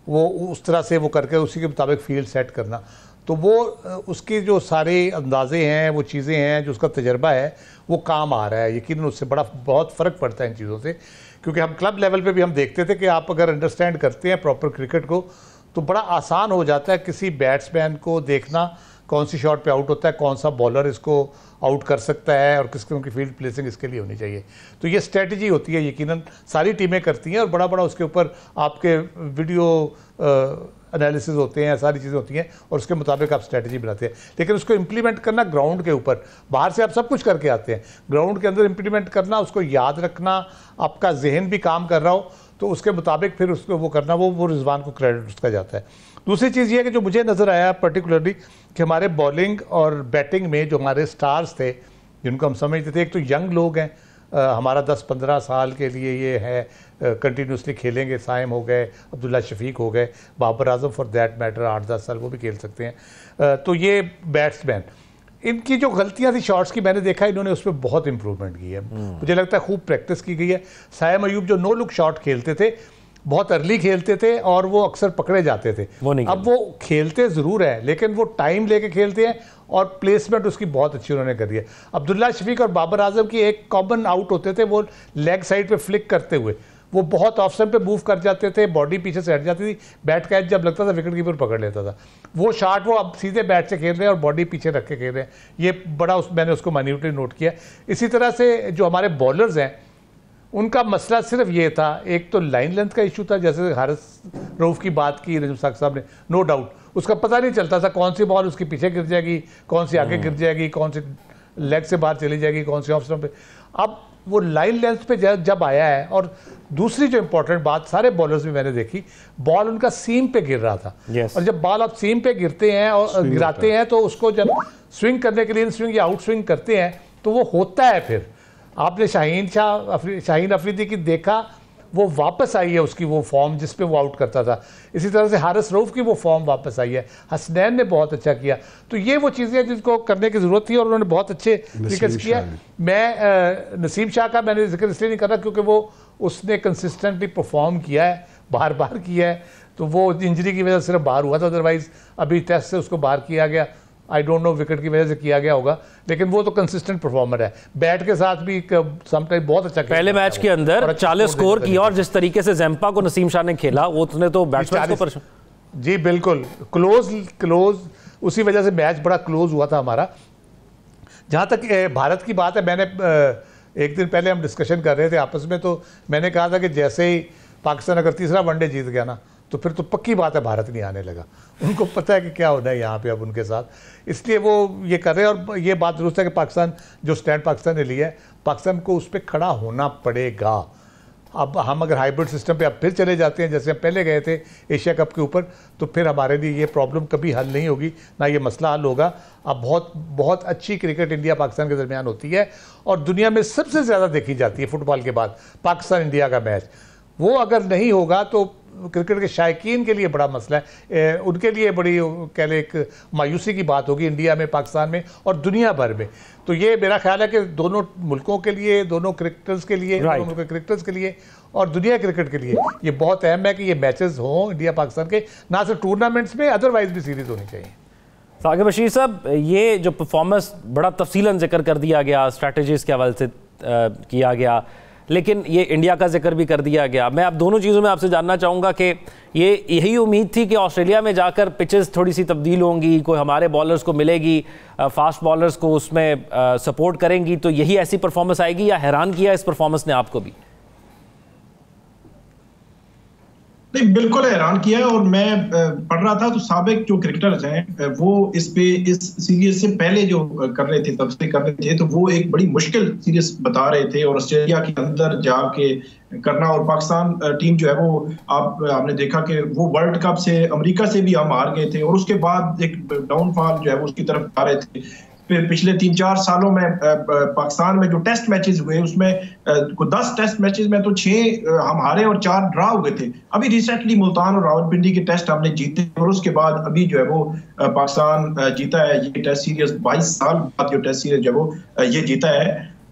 वो उस तरह से वो करके उसी के मुताबिक फील्ड सेट करना तो वो उसके जो सारे अंदाजे हैं वो चीज़ें हैं जो उसका तजर्बा है वो काम आ रहा है यकीन उससे बड़ा बहुत फ़र्क पड़ता है इन चीज़ों से क्योंकि हम क्लब लेवल पे भी हम देखते थे कि आप अगर अंडरस्टैंड करते हैं प्रॉपर क्रिकेट को तो बड़ा आसान हो जाता है किसी बैट्समैन को देखना कौन सी शॉट पे आउट होता है कौन सा बॉलर इसको आउट कर सकता है और किस किस्म की फील्ड प्लेसिंग इसके लिए होनी चाहिए तो ये स्ट्रेटजी होती है यकीनन सारी टीमें करती हैं और बड़ा बड़ा उसके ऊपर आपके वीडियो आ, एनालिसिस होते हैं सारी चीज़ें होती हैं और उसके मुताबिक आप स्ट्रैटेजी बनाते हैं लेकिन उसको इम्प्लीमेंट करना ग्राउंड के ऊपर बाहर से आप सब कुछ करके आते हैं ग्राउंड के अंदर इम्प्लीमेंट करना उसको याद रखना आपका जहन भी काम कर रहा हो तो उसके मुताबिक फिर उसको वो करना वो वो रिजवान को क्रेडिट उसका जाता है दूसरी चीज़ ये है कि जो मुझे नज़र आया पर्टिकुलरली कि हमारे बॉलिंग और बैटिंग में जो हमारे स्टार्स थे जिनको हम समझते थे एक तो यंग लोग हैं हमारा 10-15 साल के लिए ये है कंटिन्यूसली खेलेंगे साइम हो गए अब्दुल्ला शफीक हो गए Babar Azam for that matter आठ दस साल वो भी खेल सकते हैं तो ये बैट्समैन इनकी जो गलतियां थी शॉट्स की मैंने देखा इन्होंने उस पर बहुत इंप्रूवमेंट की है हम्म। मुझे लगता है खूब प्रैक्टिस की गई है सायम अयूब जो नो लुक शॉट खेलते थे बहुत अर्ली खेलते थे और वो अक्सर पकड़े जाते थे वो नहीं अब वो खेलते ज़रूर है लेकिन वो टाइम लेके खेलते हैं और प्लेसमेंट उसकी बहुत अच्छी उन्होंने करी है अब्दुल्ला शफीक और बाबर आजम की एक कॉमन आउट होते थे वो लेग साइड पे फ्लिक करते हुए वो बहुत ऑप्शन पे मूव कर जाते थे बॉडी पीछे से हट जाती थी बैट कैच जब लगता था विकेट कीपर पकड़ लेता था वो शॉट वो अब सीधे बैट से खेल रहे हैं और बॉडी पीछे रख के खेल रहे हैं ये बड़ा उस मैंने उसको मान्यूटली नोट किया इसी तरह से जो हमारे बॉलर्स हैं उनका मसला सिर्फ ये था एक तो लाइन लेंथ का इशू था जैसे हारस रऊफ की बात की रजब साख साहब ने नो डाउट उसका पता नहीं चलता था कौन सी बॉल उसके पीछे गिर जाएगी कौन सी आगे hmm. गिर जाएगी कौन सी लेग से बाहर चली जाएगी कौन सी ऑप्शन पे अब वो लाइन लेंथ पे जब आया है और दूसरी जो इंपॉर्टेंट बात सारे बॉलर्स में मैंने देखी बॉल उनका सीम पे गिर रहा था yes. और जब बॉल आप सीम पे गिरते हैं और गिराते हैं तो उसको जब स्विंग करने के लिए इन स्विंग या आउट स्विंग करते हैं तो वो होता है फिर आपने शाहीन शाह अफरी, शाहीन अफरीदी की देखा वो वापस आई है उसकी वो फॉर्म जिस पे वो आउट करता था इसी तरह से हारस रऊफ़ की वो फॉर्म वापस आई है हसनैन ने बहुत अच्छा किया तो ये वो चीज़ें हैं जिनको करने की ज़रूरत थी और उन्होंने बहुत अच्छे तरीके से किया मैं नसीम शाह का मैंने जिक्र इसलिए नहीं करा क्योंकि वो उसने कंसिस्टेंटली परफॉर्म किया है बार बार किया है तो वो इंजरी की वजह से सिर्फ बाहर हुआ था अदरवाइज़ अभी टेस्ट से उसको बाहर किया गया आई डोंट नो विकेट की वजह से किया गया होगा लेकिन वो तो कंसिस्टेंट परफॉर्मर है बैट के साथ भी समटाइम बहुत अच्छा पहले मैच के अंदर अच्छा चालीस स्कोर किया और जिस तरीके से जैम्पा को नसीम शाह ने खेला उसने तो बैट्समैन को जी बिल्कुल क्लोज क्लोज उसी वजह से मैच बड़ा क्लोज हुआ था हमारा जहाँ तक भारत की बात है मैंने एक दिन पहले हम डिस्कशन कर रहे थे आपस में तो मैंने कहा था कि जैसे ही पाकिस्तान अगर तीसरा वनडे जीत गया ना तो फिर तो पक्की बात है भारत नहीं आने लगा उनको पता है कि क्या होना है यहाँ पे अब उनके साथ इसलिए वो ये कर रहे हैं और ये बात दुरुस्त है कि पाकिस्तान जो स्टैंड पाकिस्तान ने लिया है पाकिस्तान को उस पर खड़ा होना पड़ेगा अब हम अगर हाइब्रिड सिस्टम पे अब फिर चले जाते हैं जैसे हम पहले गए थे एशिया कप के ऊपर तो फिर हमारे लिए ये प्रॉब्लम कभी हल नहीं होगी ना ये मसला हल होगा अब बहुत बहुत अच्छी क्रिकेट इंडिया पाकिस्तान के दरमियान होती है और दुनिया में सबसे ज़्यादा देखी जाती है फुटबॉल के बाद पाकिस्तान इंडिया का मैच वो अगर नहीं होगा तो क्रिकेट के शायकीन के लिए बड़ा मसला है उनके लिए बड़ी कह लें एक मायूसी की बात होगी इंडिया में पाकिस्तान में और दुनिया भर में तो ये मेरा ख्याल है कि दोनों मुल्कों के लिए दोनों क्रिकेटर्स के लिए right. दोनों क्रिकेटर्स के लिए और दुनिया क्रिकेट के लिए ये बहुत अहम है कि ये मैचेस हों इंडिया पाकिस्तान के ना सिर्फ टूर्नामेंट्स में अदरवाइज भी सीरीज होनी चाहिए साकिब बशीर साहब ये जो परफॉर्मेंस बड़ा तफसीला जिक्र कर दिया गया स्ट्रेटजीज के हवाले से किया गया लेकिन ये इंडिया का जिक्र भी कर दिया गया मैं आप दोनों चीज़ों में आपसे जानना चाहूँगा कि ये यही उम्मीद थी कि ऑस्ट्रेलिया में जाकर पिचेस थोड़ी सी तब्दील होंगी कोई हमारे बॉलर्स को मिलेगी फास्ट बॉलर्स को उसमें सपोर्ट करेंगी तो यही ऐसी परफॉर्मेंस आएगी या हैरान किया इस परफॉर्मेंस ने आपको भी नहीं बिल्कुल हैरान किया है और मैं पढ़ रहा था तो सबक जो क्रिकेटर्स हैं वो इस पे इस सीरीज से पहले जो कर रहे थे तब से कर रहे थे तो वो एक बड़ी मुश्किल सीरीज बता रहे थे और ऑस्ट्रेलिया के अंदर जाके करना और पाकिस्तान टीम जो है वो आप आपने देखा कि वो वर्ल्ड कप से अमेरिका से भी हम हार गए थे और उसके बाद एक डाउनफॉल जो है वो उसकी तरफ जा रहे थे पिछले तीन चार सालों में पाकिस्तान में जो टेस्ट मैचेस हुए उसमें दस टेस्ट मैचेस में तो छह हम हारे और चार ड्रा हुए थे अभी रिसेंटली मुल्तान और रावलपिंडी के टेस्ट हमने जीते और उसके बाद अभी जो है वो पाकिस्तान जीता है ये टेस्ट सीरीज बाईस साल बाद जो टेस्ट सीरीज जो है वो ये जीता है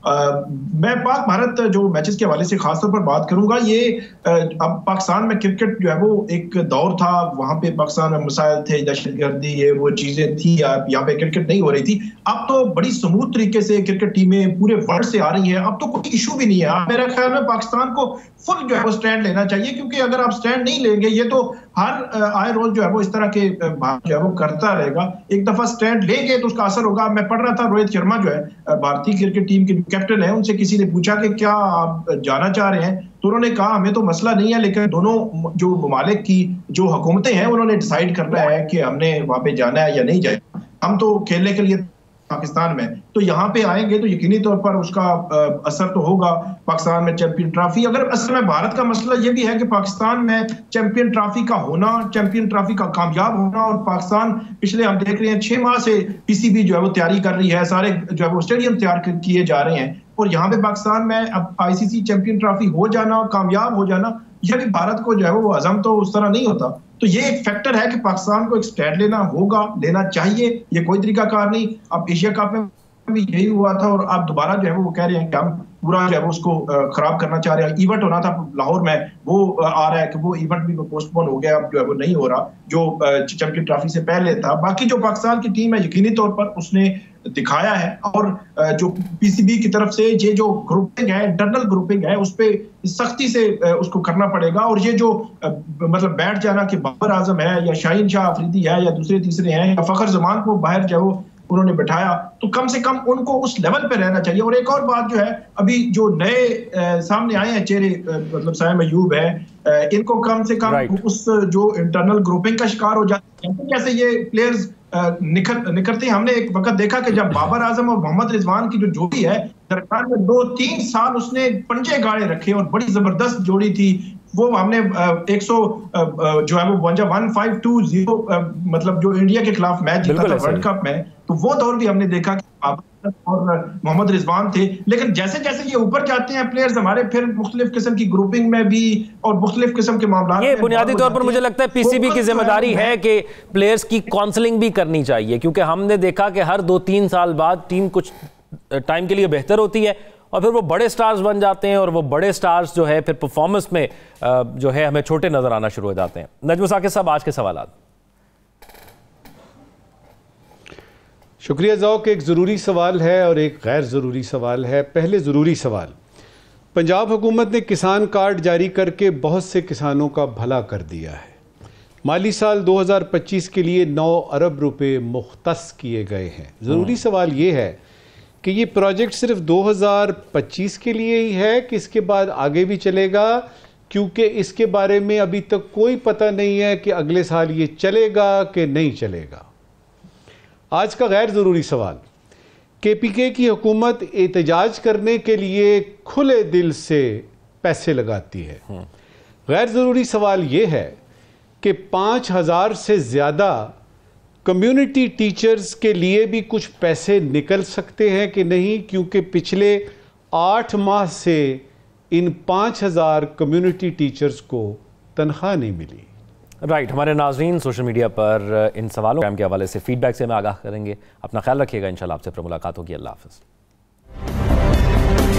मैं पाक भारत जो मैचेस के हवाले से खासतौर पर बात करूंगा ये अब पाकिस्तान में क्रिकेट जो है वो एक दौर था वहां पे पाकिस्तान में मसाइल थे दहशतगर्दी ये वो चीज़ें थी यहाँ पे क्रिकेट नहीं हो रही थी अब तो बड़ी समूथ तरीके से क्रिकेट टीमें पूरे वर्ल्ड से आ रही हैं अब तो कोई इशू भी नहीं है मेरे ख्याल में पाकिस्तान को फुल जो है वो स्टैंड लेना चाहिए क्योंकि अगर आप स्टैंड नहीं लेंगे ये तो हर आय रोज जो है वो इस तरह के जो है वो करता रहेगा एक दफा स्टैंड ले गए तो उसका असर होगा मैं पढ़ रहा था रोहित शर्मा जो है भारतीय क्रिकेट टीम के कैप्टन है उनसे किसी ने पूछा कि क्या आप जाना चाह रहे हैं तो उन्होंने कहा हमें तो मसला नहीं है लेकिन दोनों जो ममालिक की जो हुकूमतें हैं उन्होंने डिसाइड करना है कि हमने वहां पे जाना है या नहीं जाना हम तो खेलने के लिए पाकिस्तान में तो यहाँ पे आएंगे तो यकीनी तौर पर उसका असर तो होगा पाकिस्तान में चैंपियन ट्रॉफी अगर असल में भारत का मसला ये भी है कि पाकिस्तान में चैंपियन ट्रॉफी का होना चैंपियन ट्रॉफी का कामयाब होना और पाकिस्तान पिछले हम देख रहे हैं छह माह से पीसीबी जो है वो तैयारी कर रही है सारे जो है वो स्टेडियम तैयार किए जा रहे हैं और यहाँ पे पाकिस्तान में अब आईसीसी चैंपियन ट्रॉफी हो जाना कामयाब हो जाना यह भी भारत को जो है वो अजम तो उस तरह नहीं होता तो ये एक फैक्टर है कि पाकिस्तान को एक स्टैंड लेना होगा लेना चाहिए ये कोई तरीकाकार नहीं अब एशिया कप में भी यही हुआ था और आप दोबारा जो है वो कह रहे हैं कि हम पूरा जो है वो उसको खराब करना चाह रहे हैं इवेंट होना था लाहौर में वो आ रहा है कि वो इवेंट भी पोस्टपोन हो गया अब जो है वो नहीं हो रहा जो चैंपियन ट्रॉफी से पहले था बाकी जो पाकिस्तान की टीम है यकीनी तौर पर उसने दिखाया है और जो पीसीबी की तरफ से ये जो ग्रुपिंग है इंटरनल ग्रुपिंग है उस पर सख्ती से उसको करना पड़ेगा और ये जो मतलब बैठ जाना कि बाबर आजम है या शाहीन शाह अफरीदी है या दूसरे तीसरे हैं या फखर जमान को बाहर जो उन्होंने बैठाया तो कम से कम उनको उस लेवल पे रहना चाहिए और एक और बात जो है अभी जो नए सामने आए हैं चेहरे मतलब साहब मयूब है इनको कम से कम right. उस जो इंटरनल ग्रुपिंग का शिकार हो जाते हैं तो कैसे ये प्लेयर्स निखर निखरते हैं हमने एक वक्त देखा कि जब बाबर आजम और मोहम्मद रिजवान की जो जोड़ी है दरकार में दो तीन साल उसने पंजे गाड़े रखे और बड़ी जबरदस्त जोड़ी थी वो हमने एक सौ जो है वो वनजा वन फाइव टू जीरो मतलब जो इंडिया के खिलाफ मैच जीता था वर्ल्ड कप में तो वो दौर भी हमने देखा कि और मोहम्मद रिजवान थे लेकिन जैसे जैसे ये ऊपर जाते हैं प्लेयर्स हमारे फिर मुख्तलिफ किस्म की ग्रुपिंग में भी और मुख्तलिफ किस्म के मामला ये बुनियादी तौर पर मुझे लगता है पीसीबी की तो जिम्मेदारी है कि प्लेयर्स की काउंसलिंग भी करनी चाहिए क्योंकि हमने देखा कि हर दो तीन साल बाद टीम कुछ टाइम के लिए बेहतर होती है और फिर वो बड़े स्टार्स बन जाते हैं और वो बड़े स्टार्स जो है फिर परफॉर्मेंस में जो है हमें छोटे नज़र आना शुरू हो जाते हैं नजम साकिब साहब आज के सवाल शुक्रिया जौक एक ज़रूरी सवाल है और एक गैर ज़रूरी सवाल है पहले ज़रूरी सवाल पंजाब हुकूमत ने किसान कार्ड जारी करके बहुत से किसानों का भला कर दिया है माली साल 2025 के लिए 9 अरब रुपए मुख्त किए गए हैं ज़रूरी हम्म। सवाल ये है कि ये प्रोजेक्ट सिर्फ 2025 के लिए ही है कि इसके बाद आगे भी चलेगा क्योंकि इसके बारे में अभी तक कोई पता नहीं है कि अगले साल ये चलेगा कि नहीं चलेगा आज का गैर ज़रूरी सवाल के पी के की हुकूमत एहतजाज करने के लिए खुले दिल से पैसे लगाती है हम्म। गैर ज़रूरी सवाल ये है कि पाँच हज़ार से ज़्यादा कम्युनिटी टीचर्स के लिए भी कुछ पैसे निकल सकते हैं कि नहीं क्योंकि पिछले आठ माह से इन पाँच हज़ार कम्युनिटी टीचर्स को तनख्वाह नहीं मिली राइट right, हमारे नाजरन सोशल मीडिया पर इन सवालों के हवाले से फीडबैक से हमें आगाह करेंगे अपना ख्याल रखिएगा इन शाला आपसे फिर मुलाकात होगी अल्लाह हाफ़